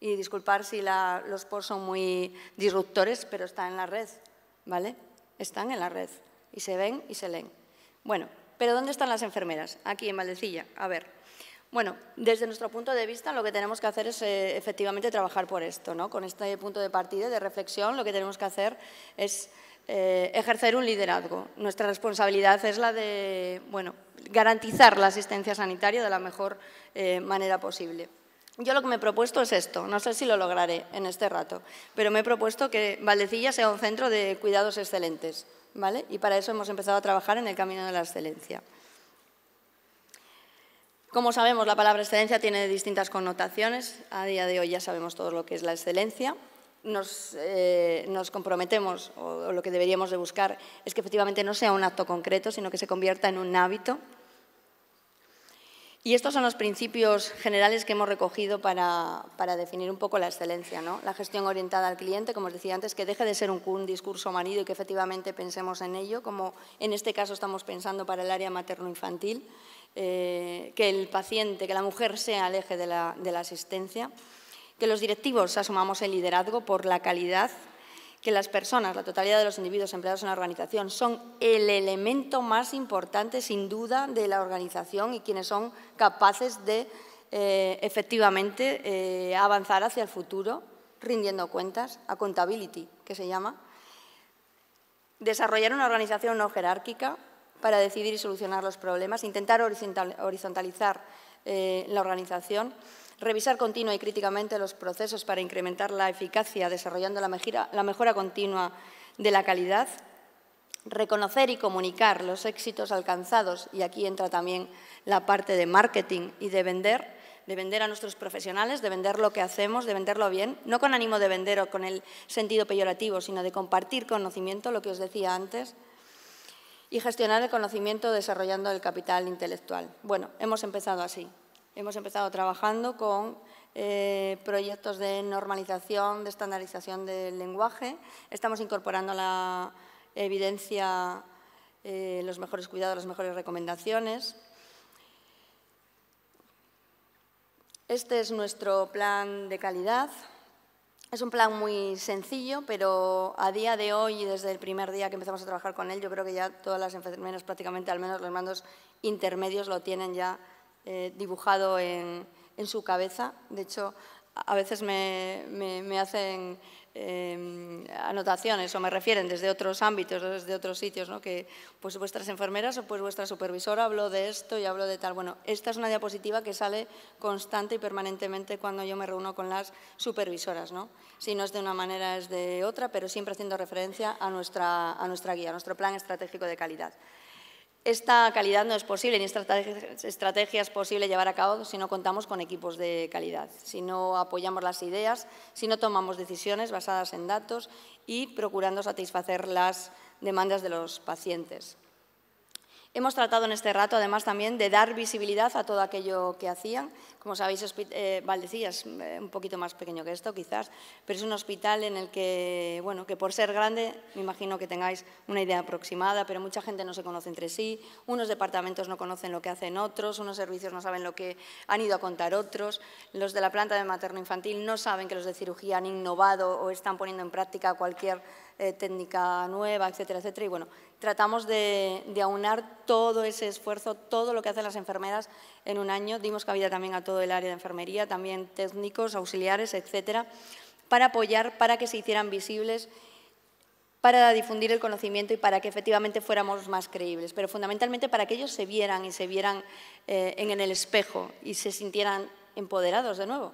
Y disculpar si los posts son muy disruptores, pero están en la red, ¿vale? Están en la red y se ven y se leen. Bueno, pero ¿dónde están las enfermeras? Aquí en Valdecilla. A ver, bueno, desde nuestro punto de vista lo que tenemos que hacer es eh, efectivamente trabajar por esto. ¿no? Con este punto de partida, de reflexión, lo que tenemos que hacer es eh, ejercer un liderazgo. Nuestra responsabilidad es la de garantizar la asistencia sanitaria de la mejor eh, manera posible. Yo lo que me he propuesto es esto, no sé si lo lograré en este rato, pero me he propuesto que Valdecilla sea un centro de cuidados excelentes, ¿vale? Y para eso hemos empezado a trabajar en el camino de la excelencia. Como sabemos, la palabra excelencia tiene distintas connotaciones. A día de hoy ya sabemos todo lo que es la excelencia. Nos, eh, comprometemos, o, lo que deberíamos de buscar, es que efectivamente no sea un acto concreto, sino que se convierta en un hábito. Y estos son los principios generales que hemos recogido para, definir un poco la excelencia. La gestión orientada al cliente, como os decía antes, que deje de ser un, discurso manido y que efectivamente pensemos en ello, como en este caso estamos pensando para el área materno-infantil. Eh, que el paciente, que la mujer se aleje de la, asistencia, que los directivos asumamos el liderazgo por la calidad, que las personas, la totalidad de los individuos empleados en la organización son el elemento más importante, sin duda, de la organización y quienes son capaces de eh, efectivamente eh, avanzar hacia el futuro, rindiendo cuentas, a accountability, que se llama, desarrollar una organización no jerárquica, para decidir y solucionar los problemas, intentar horizontalizar eh, la organización, revisar continua y críticamente los procesos para incrementar la eficacia desarrollando la la mejora continua de la calidad, reconocer y comunicar los éxitos alcanzados, y aquí entra también la parte de marketing y de vender, de vender a nuestros profesionales, de vender lo que hacemos, de venderlo bien, no con ánimo de vender o con el sentido peyorativo, sino de compartir conocimiento, lo que os decía antes, y gestionar el conocimiento desarrollando el capital intelectual. Bueno, hemos empezado así. Hemos empezado trabajando con eh, proyectos de normalización, de estandarización del lenguaje. Estamos incorporando la evidencia, eh, los mejores cuidados, las mejores recomendaciones. Este es nuestro plan de calidad. Es un plan muy sencillo, pero a día de hoy, desde el primer día que empezamos a trabajar con él, yo creo que ya todas las enfermeras, prácticamente al menos los mandos intermedios, lo tienen ya eh, dibujado en, en, su cabeza. De hecho, a veces me, hacen em, anotaciones o me refieren desde otros ámbitos, desde otros sitios, ¿no? que pues vuestras enfermeras o pues vuestra supervisora habló de esto y habló de tal. Bueno, esta es una diapositiva que sale constante y permanentemente cuando yo me reúno con las supervisoras. ¿no? Si no es de una manera, es de otra, pero siempre haciendo referencia a nuestra, a nuestra guía, a nuestro plan estratégico de calidad. Esta calidad no es posible, ni esta estrategia es posible llevar a cabo si no contamos con equipos de calidad, si no apoyamos las ideas, si no tomamos decisiones basadas en datos y procurando satisfacer las demandas de los pacientes. Hemos tratado en este rato, además, también de dar visibilidad a todo aquello que hacían, como sabéis, eh, Valdecilla es eh, un poquito más pequeño que esto, quizás, pero es un hospital en el que, bueno, que por ser grande, me imagino que tengáis una idea aproximada, pero mucha gente no se conoce entre sí, unos departamentos no conocen lo que hacen otros, unos servicios no saben lo que han ido a contar otros, los de la planta de materno-infantil no saben que los de cirugía han innovado o están poniendo en práctica cualquier eh, técnica nueva, etcétera, etcétera. Y bueno, tratamos de aunar todo ese esfuerzo, todo lo que hacen las enfermeras en un año. Dimos cabida también a todo el área de enfermería, también técnicos, auxiliares, etcétera, para apoyar, para que se hicieran visibles para difundir el conocimiento y para que efectivamente fuéramos más creíbles, pero fundamentalmente para que ellos se vieran y se vieran eh, en el espejo y se sintieran empoderados de nuevo.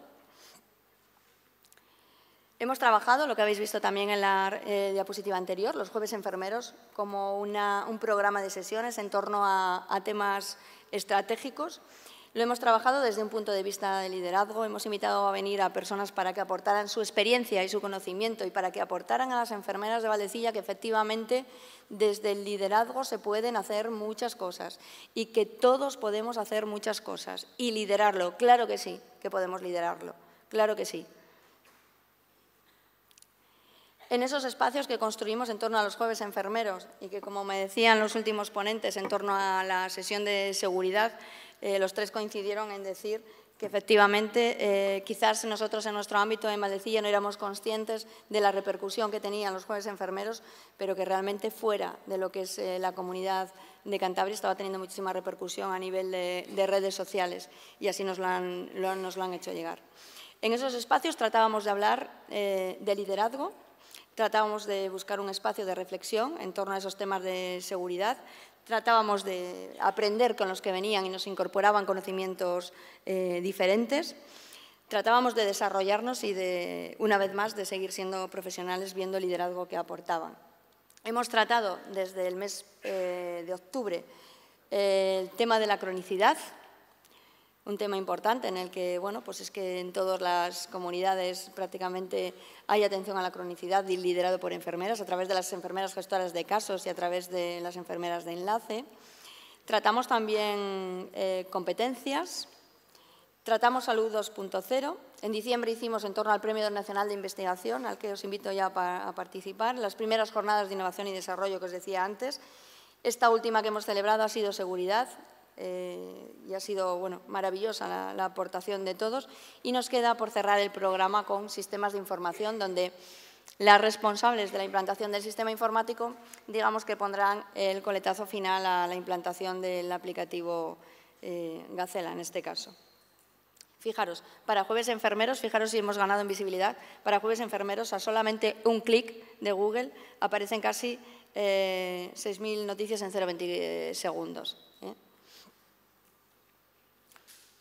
Hemos trabajado, lo que habéis visto también en la eh, diapositiva anterior, los jueves enfermeros, como un programa de sesiones en torno a temas estratégicos lo hemos trabajado desde un punto de vista de liderazgo, hemos invitado a venir a personas para que aportaran su experiencia y su conocimiento y para que aportaran a las enfermeras de Valdecilla que efectivamente desde el liderazgo se pueden hacer muchas cosas y que todos podemos hacer muchas cosas y liderarlo, claro que sí, que podemos liderarlo, claro que sí. En esos espacios que construimos en torno a los jueves enfermeros y que, como me decían los últimos ponentes, en torno a la sesión de seguridad, eh, los tres coincidieron en decir que efectivamente eh, quizás nosotros en nuestro ámbito en Madecilla no éramos conscientes de la repercusión que tenían los jueves enfermeros, pero que realmente fuera de lo que es eh, la comunidad de Cantabria estaba teniendo muchísima repercusión a nivel de, redes sociales y así nos lo han, hecho llegar. En esos espacios tratábamos de hablar de liderazgo, tratábamos de buscar un espacio de reflexión en torno a esos temas de seguridad, tratábamos de aprender con los que venían y nos incorporaban conocimientos eh, diferentes. Tratábamos de desarrollarnos y, de, una vez más, de seguir siendo profesionales viendo el liderazgo que aportaban. Hemos tratado desde el mes eh, de octubre eh, el tema de la cronicidad, un tema importante en el que, bueno, pues es que en todas las comunidades prácticamente hay atención a la cronicidad liderado por enfermeras, a través de las enfermeras gestoras de casos y a través de las enfermeras de enlace. Tratamos también eh, competencias, tratamos salud 2.0. En diciembre hicimos en torno al Premio Nacional de Investigación, al que os invito ya a participar, las primeras jornadas de innovación y desarrollo que os decía antes, esta última que hemos celebrado ha sido seguridad eh, y ha sido maravillosa la, aportación de todos. Y nos queda por cerrar el programa con sistemas de información, donde las responsables de la implantación del sistema informático, digamos que pondrán el coletazo final a la implantación del aplicativo eh, Gacela, en este caso. Fijaros, para jueves enfermeros, fijaros si hemos ganado en visibilidad, para jueves enfermeros a solamente un clic de Google aparecen casi 6.000 eh, noticias en 0,20 segundos.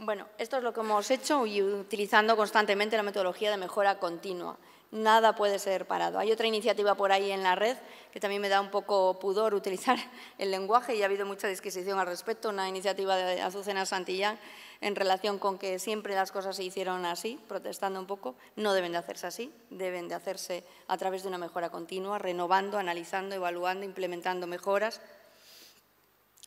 Bueno, esto es lo que hemos hecho y utilizando constantemente la metodología de mejora continua. Nada puede ser parado. Hay otra iniciativa por ahí en la red que también me da un poco pudor utilizar el lenguaje y ha habido mucha disquisición al respecto, una iniciativa de Azucena Santillán en relación con que siempre las cosas se hicieron así, protestando un poco. No deben de hacerse así, deben de hacerse a través de una mejora continua, renovando, analizando, evaluando, implementando mejoras.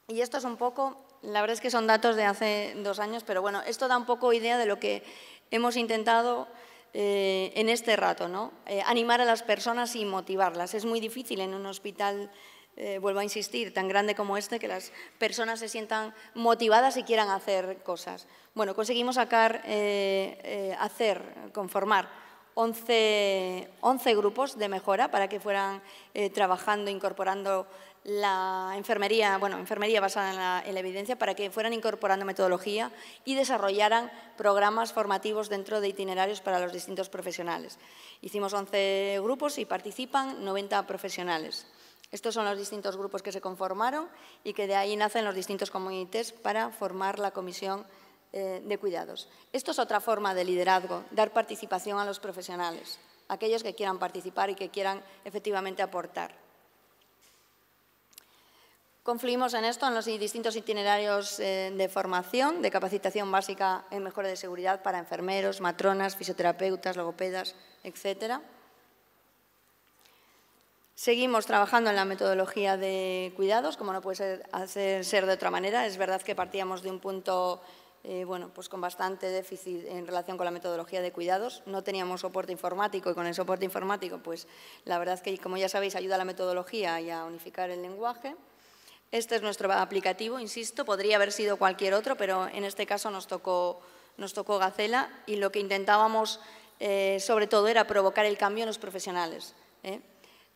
Y esto es un poco la verdad es que son datos de hace dos años, pero bueno, esto da un poco idea de lo que hemos intentado eh, en este rato, ¿no? Eh, animar a las personas y motivarlas. Es muy difícil en un hospital, eh, vuelvo a insistir, tan grande como este, que las personas se sientan motivadas y quieran hacer cosas. Bueno, conseguimos sacar, hacer, conformar 11, grupos de mejora para que fueran trabajando, incorporando la enfermería, bueno, enfermería basada en la, evidencia para que fueran incorporando metodología y desarrollaran programas formativos dentro de itinerarios para los distintos profesionales. Hicimos 11 grupos y participan 90 profesionales. Estos son los distintos grupos que se conformaron y que de ahí nacen los distintos comités para formar la comisión eh, de cuidados. Esto es otra forma de liderazgo, dar participación a los profesionales, aquellos que quieran participar y que quieran efectivamente aportar. Confluimos en esto en los distintos itinerarios eh, de formación, de capacitación básica en mejora de seguridad para enfermeros, matronas, fisioterapeutas, logopedas, etc. Seguimos trabajando en la metodología de cuidados, como no puede ser, de otra manera. Es verdad que partíamos de un punto eh, bueno, pues con bastante déficit en relación con la metodología de cuidados. No teníamos soporte informático y con el soporte informático, pues la verdad que, como ya sabéis, ayuda a la metodología y a unificar el lenguaje. Este es nuestro aplicativo, insisto, podría haber sido cualquier otro, pero en este caso nos tocó, Gacela y lo que intentábamos eh, sobre todo era provocar el cambio en los profesionales. ¿eh?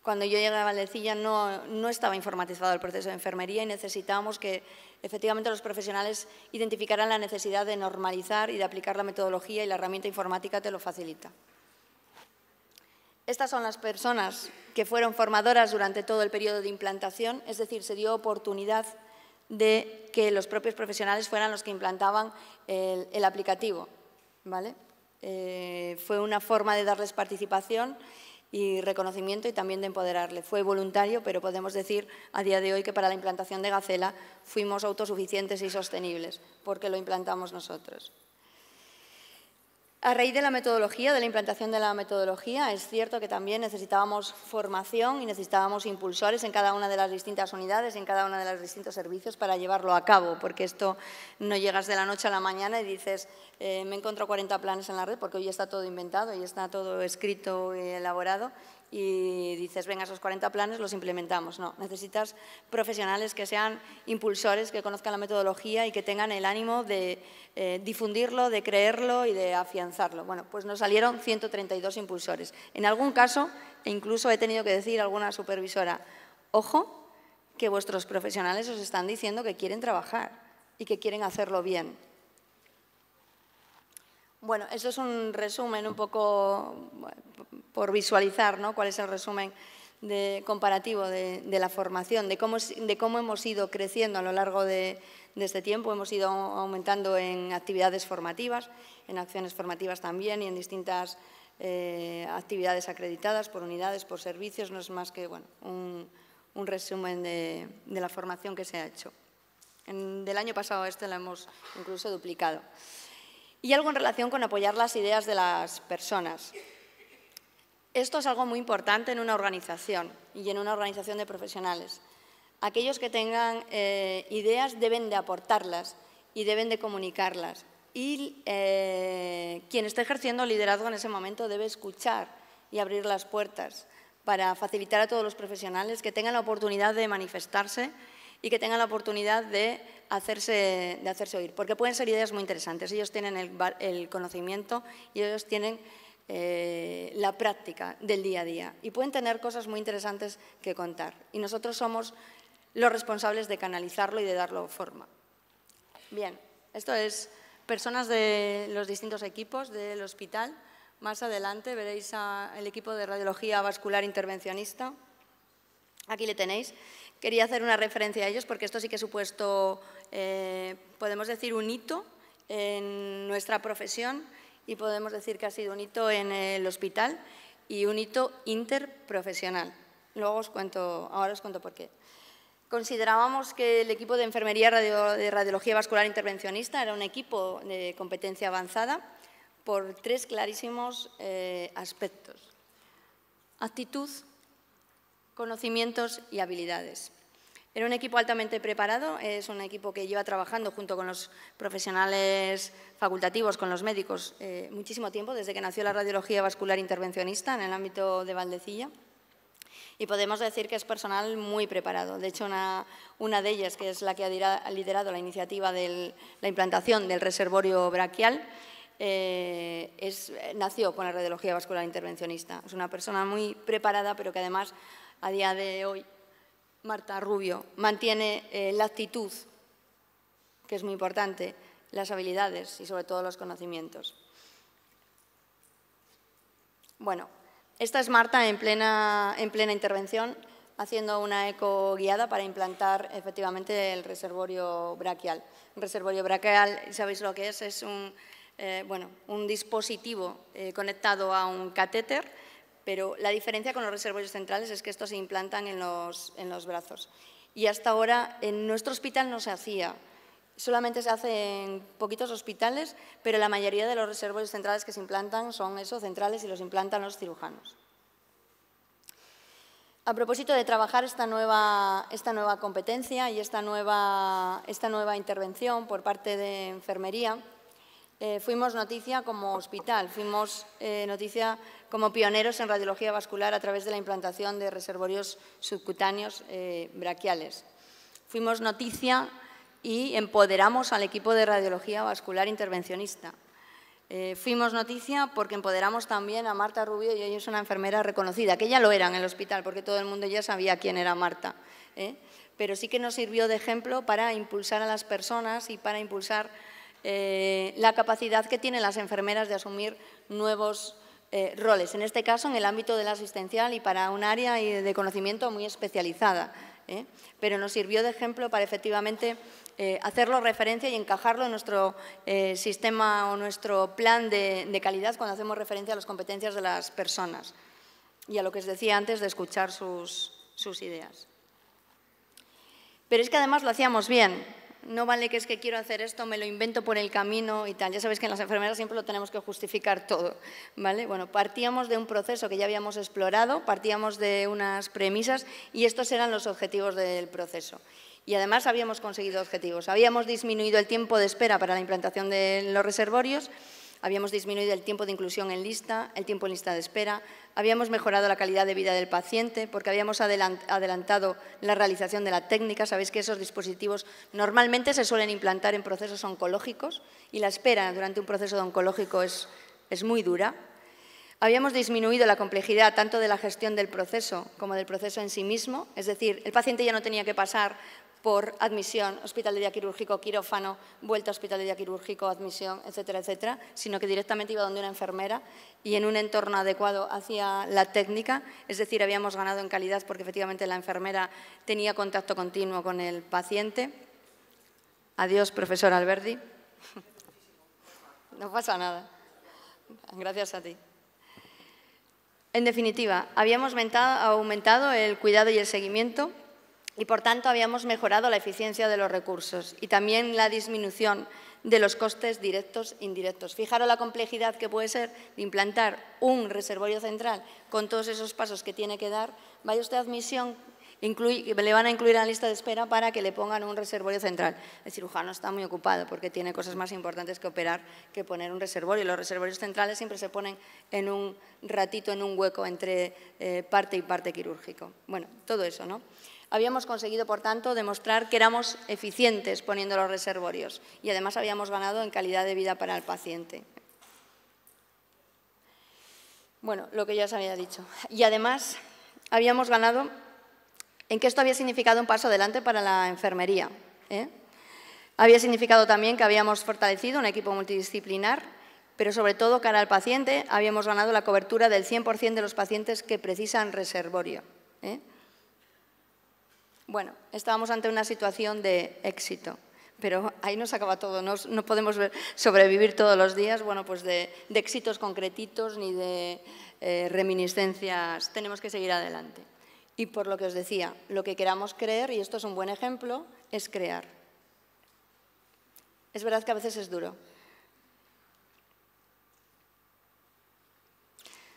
Cuando yo llegué a Valdecilla no, no estaba informatizado el proceso de enfermería y necesitábamos que efectivamente los profesionales identificaran la necesidad de normalizar y de aplicar la metodología y la herramienta informática te lo facilita. Estas son las personas que fueron formadoras durante todo el periodo de implantación, es decir, se dio oportunidad de que los propios profesionales fueran los que implantaban el, aplicativo. Eh, fue una forma de darles participación y reconocimiento y también de empoderarle. Fue voluntario, pero podemos decir a día de hoy que para la implantación de Gacela fuimos autosuficientes y sostenibles, porque lo implantamos nosotros. A raíz de la metodología, de la implantación de la metodología, es cierto que también necesitábamos formación y necesitábamos impulsores en cada una de las distintas unidades, en cada uno de los distintos servicios para llevarlo a cabo, porque esto no llegas de la noche a la mañana y dices, eh, me encuentro 40 planes en la red, porque hoy está todo inventado y está todo escrito y eh, elaborado, y dices, venga, esos 40 planes los implementamos. No, necesitas profesionales que sean impulsores, que conozcan la metodología y que tengan el ánimo de eh, difundirlo, de creerlo y de afianzarlo. Bueno, pues nos salieron 132 impulsores. En algún caso, e incluso he tenido que decir a alguna supervisora, ojo, que vuestros profesionales os están diciendo que quieren trabajar y que quieren hacerlo bien. Bueno, esto es un resumen un poco por visualizar cuál es el resumen comparativo de, la formación, de cómo, hemos ido creciendo a lo largo de, este tiempo. Hemos ido aumentando en actividades formativas, en acciones formativas también y en distintas eh, actividades acreditadas por unidades, por servicios. No es más que un, resumen de, la formación que se ha hecho. del año pasado a este la hemos incluso duplicado. Y algo en relación con apoyar las ideas de las personas. Esto es algo muy importante en una organización y en una organización de profesionales. Aquellos que tengan eh, ideas deben de aportarlas y deben de comunicarlas. Y eh, quien está ejerciendo liderazgo en ese momento debe escuchar y abrir las puertas para facilitar a todos los profesionales que tengan la oportunidad de manifestarse y que tengan la oportunidad de hacerse, de hacerse oír, porque pueden ser ideas muy interesantes. Ellos tienen el conocimiento y ellos tienen eh, la práctica del día a día y pueden tener cosas muy interesantes que contar. Y nosotros somos los responsables de canalizarlo y de darlo forma. Bien, esto es personas de los distintos equipos del hospital. Más adelante veréis al equipo de radiología vascular intervencionista. Aquí le tenéis. Quería hacer una referencia a ellos porque esto sí que ha supuesto, eh, podemos decir, un hito en nuestra profesión y podemos decir que ha sido un hito en el hospital y un hito interprofesional. Luego os cuento, ahora os cuento por qué. Considerábamos que el equipo de enfermería de radiología vascular intervencionista era un equipo de competencia avanzada por tres clarísimos eh, aspectos. Actitud, conocimientos y habilidades. Era un equipo altamente preparado, es un equipo que lleva trabajando junto con los profesionales facultativos, con los médicos, eh, muchísimo tiempo, desde que nació la radiología vascular intervencionista en el ámbito de Valdecilla. Y podemos decir que es personal muy preparado. De hecho, una, de ellas, que es la que ha liderado la iniciativa de la implantación del reservorio braquial, eh, es, nació con la radiología vascular intervencionista. Es una persona muy preparada, pero que además a día de hoy Marta Rubio. Mantiene eh, la actitud, que es muy importante, las habilidades y sobre todo los conocimientos. Bueno, esta es Marta en plena, intervención, haciendo una eco guiada para implantar efectivamente el reservorio braquial. Un reservorio braquial, ¿sabéis lo que es? Es un, eh, dispositivo eh, conectado a un catéter pero la diferencia con los reservorios centrales es que estos se implantan en los, brazos. Y hasta ahora en nuestro hospital no se hacía, solamente se hace en poquitos hospitales, pero la mayoría de los reservorios centrales que se implantan son esos centrales y los implantan los cirujanos. A propósito de trabajar esta nueva, esta nueva competencia y esta nueva, esta nueva intervención por parte de enfermería, eh, fuimos noticia como hospital, fuimos eh, noticia como pioneros en radiología vascular a través de la implantación de reservorios subcutáneos eh, braquiales. Fuimos noticia y empoderamos al equipo de radiología vascular intervencionista. Eh, fuimos noticia porque empoderamos también a Marta Rubio y ella es una enfermera reconocida, que ya lo era en el hospital porque todo el mundo ya sabía quién era Marta. ¿eh? Pero sí que nos sirvió de ejemplo para impulsar a las personas y para impulsar la capacidad que tienen las enfermeras de asumir nuevos eh, roles, en este caso en el ámbito del asistencial y para un área de conocimiento muy especializada. ¿eh? Pero nos sirvió de ejemplo para efectivamente eh, hacerlo referencia y encajarlo en nuestro sistema o nuestro plan de, de, calidad cuando hacemos referencia a las competencias de las personas y a lo que os decía antes de escuchar sus, sus ideas. Pero es que además lo hacíamos bien no vale que es que quiero hacer esto, me lo invento por el camino y tal. Ya sabéis que en las enfermeras siempre lo tenemos que justificar todo, ¿vale? Bueno, partíamos de un proceso que ya habíamos explorado, partíamos de unas premisas y estos eran los objetivos del proceso. Y además habíamos conseguido objetivos. Habíamos disminuido el tiempo de espera para la implantación de los reservorios, Habíamos disminuido el tiempo de inclusión en lista, el tiempo en lista de espera, habíamos mejorado la calidad de vida del paciente porque habíamos adelantado la realización de la técnica. Sabéis que esos dispositivos normalmente se suelen implantar en procesos oncológicos y la espera durante un proceso oncológico es, es muy dura. Habíamos disminuido la complejidad tanto de la gestión del proceso como del proceso en sí mismo, es decir, el paciente ya no tenía que pasar por admisión, hospital de día quirúrgico, quirófano, vuelta a hospital de día quirúrgico, admisión, etcétera, etcétera, sino que directamente iba donde una enfermera y en un entorno adecuado hacia la técnica, es decir, habíamos ganado en calidad porque efectivamente la enfermera tenía contacto continuo con el paciente. Adiós, profesor Alberdi. No pasa nada. Gracias a ti. En definitiva, habíamos aumentado el cuidado y el seguimiento y por tanto habíamos mejorado la eficiencia de los recursos y también la disminución de los costes directos e indirectos. Fijaros la complejidad que puede ser de implantar un reservorio central con todos esos pasos que tiene que dar. Vaya usted a admisión, le van a incluir a la lista de espera para que le pongan un reservorio central. El cirujano está muy ocupado porque tiene cosas más importantes que operar que poner un reservorio. Los reservorios centrales siempre se ponen en un ratito, en un hueco entre eh, parte y parte quirúrgico. Bueno, todo eso, ¿no? Habíamos conseguido, por tanto, demostrar que éramos eficientes poniendo los reservorios y además habíamos ganado en calidad de vida para el paciente. Bueno, lo que ya os había dicho. Y además habíamos ganado en que esto había significado un paso adelante para la enfermería. ¿eh? Había significado también que habíamos fortalecido un equipo multidisciplinar, pero sobre todo cara al paciente habíamos ganado la cobertura del 100% de los pacientes que precisan reservorio. ¿eh? Bueno, estábamos ante una situación de éxito, pero ahí nos acaba todo. No, podemos sobrevivir todos los días bueno, pues de, éxitos concretitos ni de eh, reminiscencias. Tenemos que seguir adelante. Y por lo que os decía, lo que queramos creer, y esto es un buen ejemplo, es crear. Es verdad que a veces es duro.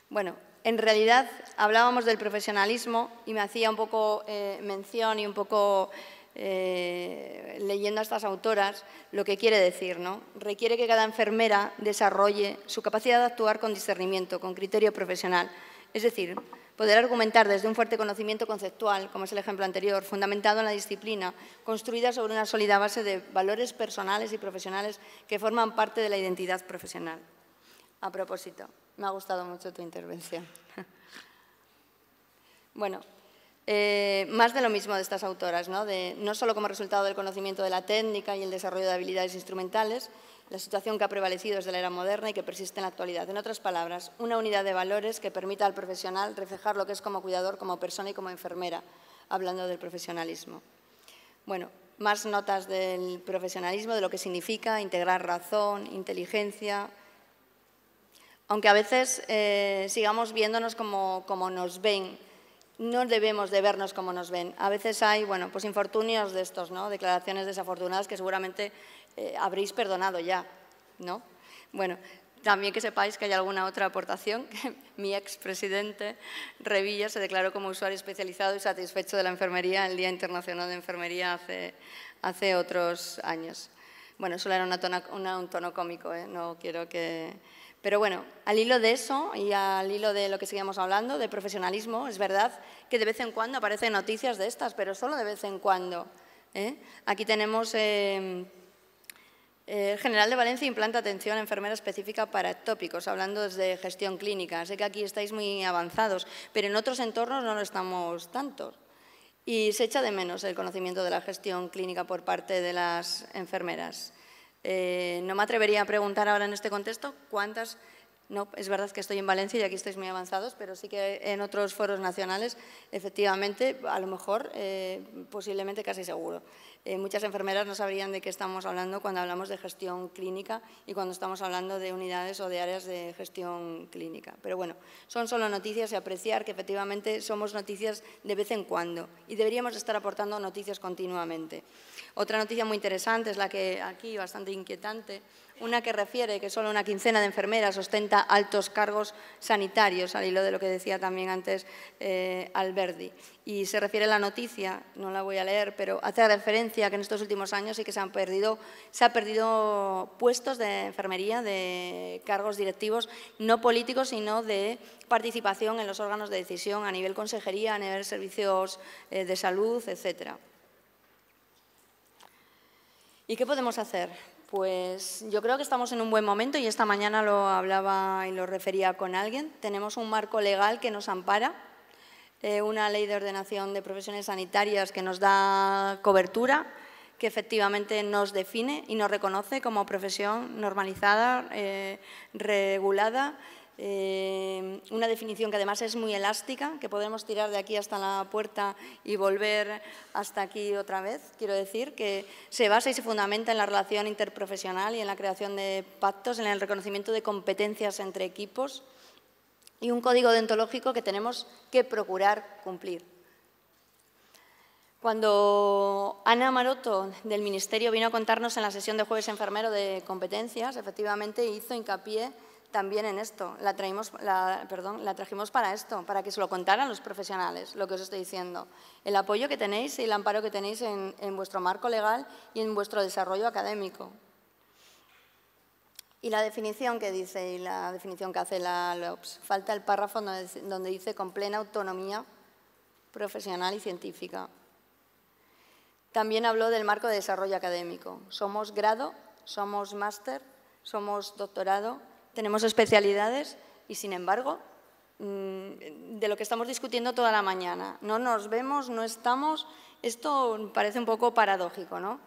Bueno, en realidad hablábamos del profesionalismo y me hacía un poco eh, mención y un poco eh, leyendo a estas autoras lo que quiere decir. ¿no? Requiere que cada enfermera desarrolle su capacidad de actuar con discernimiento, con criterio profesional. Es decir, poder argumentar desde un fuerte conocimiento conceptual, como es el ejemplo anterior, fundamentado en la disciplina, construida sobre una sólida base de valores personales y profesionales que forman parte de la identidad profesional. A propósito, me ha gustado mucho tu intervención. Bueno, eh, más de lo mismo de estas autoras, ¿no? De, no solo como resultado del conocimiento de la técnica y el desarrollo de habilidades instrumentales, la situación que ha prevalecido desde la era moderna y que persiste en la actualidad. En otras palabras, una unidad de valores que permita al profesional reflejar lo que es como cuidador, como persona y como enfermera, hablando del profesionalismo. Bueno, más notas del profesionalismo, de lo que significa integrar razón, inteligencia, aunque a veces eh, sigamos viéndonos como, nos ven, no debemos de vernos como nos ven. A veces hay, bueno, pues infortunios de estos, ¿no? Declaraciones desafortunadas que seguramente eh, habréis perdonado ya, ¿no? Bueno, también que sepáis que hay alguna otra aportación. Que mi expresidente Revilla se declaró como usuario especializado y satisfecho de la enfermería el Día Internacional de Enfermería hace, hace otros años. Bueno, solo era un tono cómico, ¿eh? no quiero que, pero bueno, al hilo de eso y al hilo de lo que seguíamos hablando, de profesionalismo, es verdad que de vez en cuando aparecen noticias de estas, pero solo de vez en cuando. ¿eh? Aquí tenemos... el eh, eh, General de Valencia implanta atención a enfermera específica para tópicos, hablando desde gestión clínica. Sé que aquí estáis muy avanzados, pero en otros entornos no lo estamos tanto. Y se echa de menos el conocimiento de la gestión clínica por parte de las enfermeras. Eh, no me atrevería a preguntar ahora en este contexto cuántas... No, es verdad que estoy en Valencia y aquí estáis muy avanzados, pero sí que en otros foros nacionales, efectivamente, a lo mejor, eh, posiblemente casi seguro. Eh, muchas enfermeras no sabrían de qué estamos hablando cuando hablamos de gestión clínica y cuando estamos hablando de unidades o de áreas de gestión clínica. Pero bueno, son solo noticias y apreciar que efectivamente somos noticias de vez en cuando y deberíamos estar aportando noticias continuamente. Otra noticia muy interesante es la que aquí, bastante inquietante, una que refiere que solo una quincena de enfermeras ostenta altos cargos sanitarios, al hilo de lo que decía también antes eh, Alberdi. Y se refiere a la noticia, no la voy a leer, pero hace referencia a que en estos últimos años sí que se han perdido, se perdido puestos de enfermería, de cargos directivos, no políticos, sino de participación en los órganos de decisión a nivel consejería, a nivel servicios eh, de salud, etcétera. ¿Y qué podemos hacer? Pues yo creo que estamos en un buen momento y esta mañana lo hablaba y lo refería con alguien. Tenemos un marco legal que nos ampara, eh, una ley de ordenación de profesiones sanitarias que nos da cobertura, que efectivamente nos define y nos reconoce como profesión normalizada, eh, regulada eh, una definición que además es muy elástica, que podemos tirar de aquí hasta la puerta y volver hasta aquí otra vez. Quiero decir que se basa y se fundamenta en la relación interprofesional y en la creación de pactos, en el reconocimiento de competencias entre equipos y un código dentológico que tenemos que procurar cumplir. Cuando Ana Maroto del Ministerio vino a contarnos en la sesión de jueves enfermero de competencias, efectivamente hizo hincapié también en esto, la, trajimos para esto, para que se lo contaran los profesionales, lo que os estoy diciendo. El apoyo que tenéis y el amparo que tenéis en, vuestro marco legal y en vuestro desarrollo académico. Y la definición que dice y la definición que hace la LOPS. Falta el párrafo donde, donde dice con plena autonomía profesional y científica. También habló del marco de desarrollo académico. Somos grado, somos máster, somos doctorado tenemos especialidades y, sin embargo, mm, de lo que estamos discutiendo toda la mañana. No nos vemos, no estamos. Esto parece un poco paradójico, ¿no?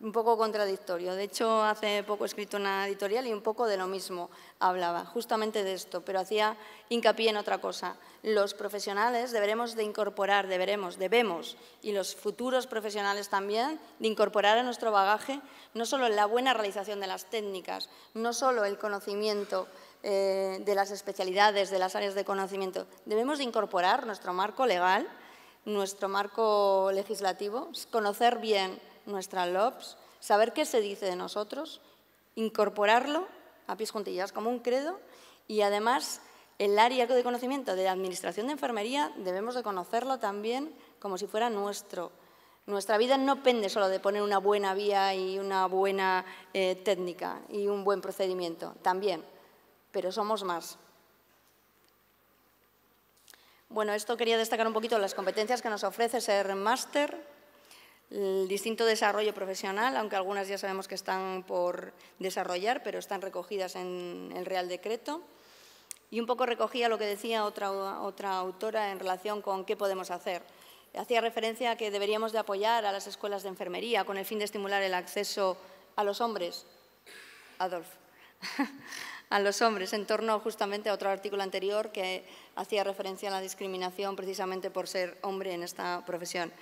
un poco contradictorio. De hecho, hace poco he escrito una editorial y un poco de lo mismo hablaba, justamente de esto, pero hacía hincapié en otra cosa. Los profesionales deberemos de incorporar, deberemos, debemos, y los futuros profesionales también, de incorporar a nuestro bagaje no solo la buena realización de las técnicas, no solo el conocimiento eh, de las especialidades, de las áreas de conocimiento, debemos de incorporar nuestro marco legal, nuestro marco legislativo, conocer bien nuestra LOPS, saber qué se dice de nosotros, incorporarlo a pies juntillas como un credo y además el área de conocimiento de la Administración de Enfermería debemos de conocerlo también como si fuera nuestro. Nuestra vida no pende solo de poner una buena vía y una buena eh, técnica y un buen procedimiento, también, pero somos más. Bueno, esto quería destacar un poquito las competencias que nos ofrece ser máster, el distinto desarrollo profesional, aunque algunas ya sabemos que están por desarrollar, pero están recogidas en el Real Decreto. Y un poco recogía lo que decía otra, otra autora en relación con qué podemos hacer. Hacía referencia a que deberíamos de apoyar a las escuelas de enfermería con el fin de estimular el acceso a los hombres. Adolf. a los hombres, en torno justamente a otro artículo anterior que hacía referencia a la discriminación precisamente por ser hombre en esta profesión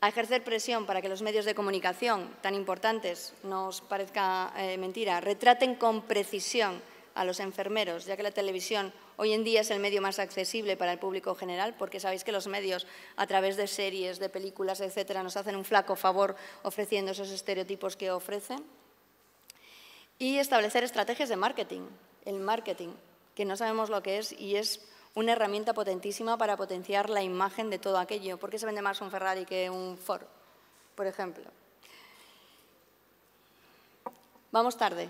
a ejercer presión para que los medios de comunicación tan importantes, nos parezca eh, mentira, retraten con precisión a los enfermeros, ya que la televisión hoy en día es el medio más accesible para el público general, porque sabéis que los medios, a través de series, de películas, etcétera, nos hacen un flaco favor ofreciendo esos estereotipos que ofrecen. Y establecer estrategias de marketing, el marketing, que no sabemos lo que es y es una herramienta potentísima para potenciar la imagen de todo aquello. ¿Por qué se vende más un Ferrari que un Ford, por ejemplo? Vamos tarde,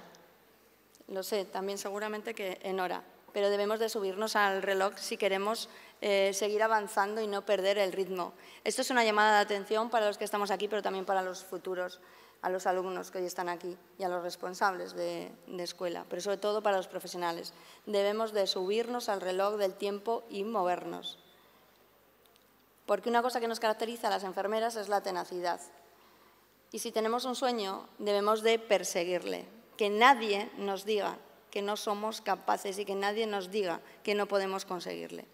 lo sé, también seguramente que en hora, pero debemos de subirnos al reloj si queremos eh, seguir avanzando y no perder el ritmo. Esto es una llamada de atención para los que estamos aquí, pero también para los futuros a los alumnos que hoy están aquí y a los responsables de, escuela, pero sobre todo para los profesionales. Debemos de subirnos al reloj del tiempo y movernos. Porque una cosa que nos caracteriza a las enfermeras es la tenacidad. Y si tenemos un sueño, debemos de perseguirle. Que nadie nos diga que no somos capaces y que nadie nos diga que no podemos conseguirle.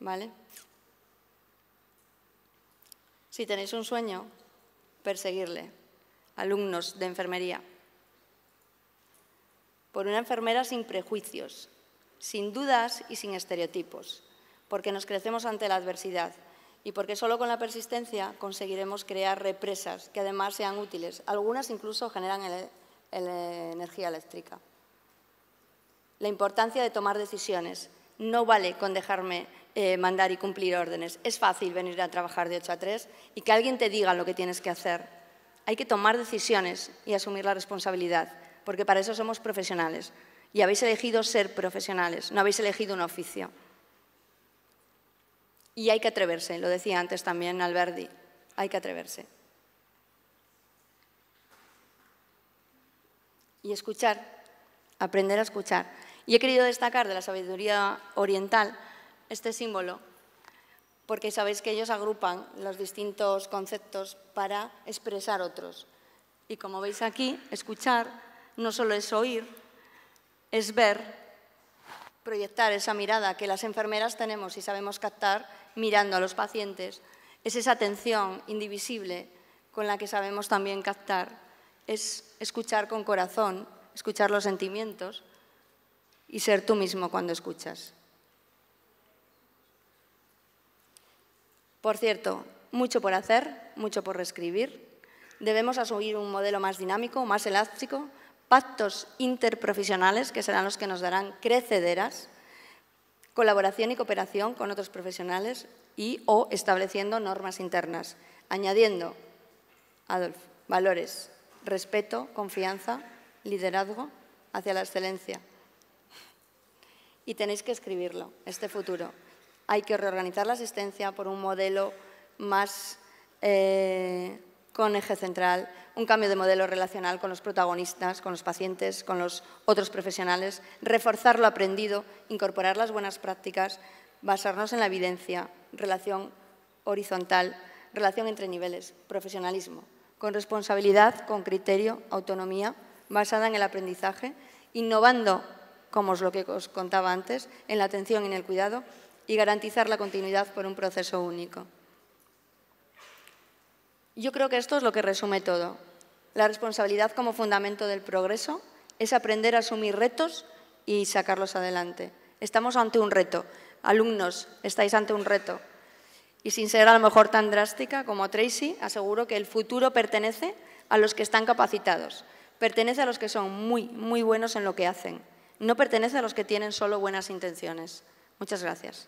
¿Vale? Si tenéis un sueño, perseguirle alumnos de enfermería. Por una enfermera sin prejuicios, sin dudas y sin estereotipos, porque nos crecemos ante la adversidad y porque solo con la persistencia conseguiremos crear represas que además sean útiles. Algunas incluso generan energía eléctrica. La importancia de tomar decisiones. No vale con dejarme eh, mandar y cumplir órdenes. Es fácil venir a trabajar de 8 a 3 y que alguien te diga lo que tienes que hacer hay que tomar decisiones y asumir la responsabilidad, porque para eso somos profesionales. Y habéis elegido ser profesionales, no habéis elegido un oficio. Y hay que atreverse, lo decía antes también Alberti, hay que atreverse. Y escuchar, aprender a escuchar. Y he querido destacar de la sabiduría oriental este símbolo porque sabéis que ellos agrupan los distintos conceptos para expresar otros. Y como veis aquí, escuchar no solo es oír, es ver, proyectar esa mirada que las enfermeras tenemos y sabemos captar mirando a los pacientes. Es esa atención indivisible con la que sabemos también captar. Es escuchar con corazón, escuchar los sentimientos y ser tú mismo cuando escuchas. Por cierto, mucho por hacer, mucho por reescribir. Debemos asumir un modelo más dinámico, más elástico, pactos interprofesionales que serán los que nos darán crecederas, colaboración y cooperación con otros profesionales y o estableciendo normas internas, añadiendo, Adolf, valores, respeto, confianza, liderazgo hacia la excelencia. Y tenéis que escribirlo, este futuro hay que reorganizar la asistencia por un modelo más eh, con eje central, un cambio de modelo relacional con los protagonistas, con los pacientes, con los otros profesionales, reforzar lo aprendido, incorporar las buenas prácticas, basarnos en la evidencia, relación horizontal, relación entre niveles, profesionalismo, con responsabilidad, con criterio, autonomía, basada en el aprendizaje, innovando, como es lo que os contaba antes, en la atención y en el cuidado y garantizar la continuidad por un proceso único. Yo creo que esto es lo que resume todo. La responsabilidad como fundamento del progreso es aprender a asumir retos y sacarlos adelante. Estamos ante un reto. Alumnos, estáis ante un reto. Y sin ser a lo mejor tan drástica como Tracy, aseguro que el futuro pertenece a los que están capacitados, pertenece a los que son muy, muy buenos en lo que hacen, no pertenece a los que tienen solo buenas intenciones. Muchas gracias.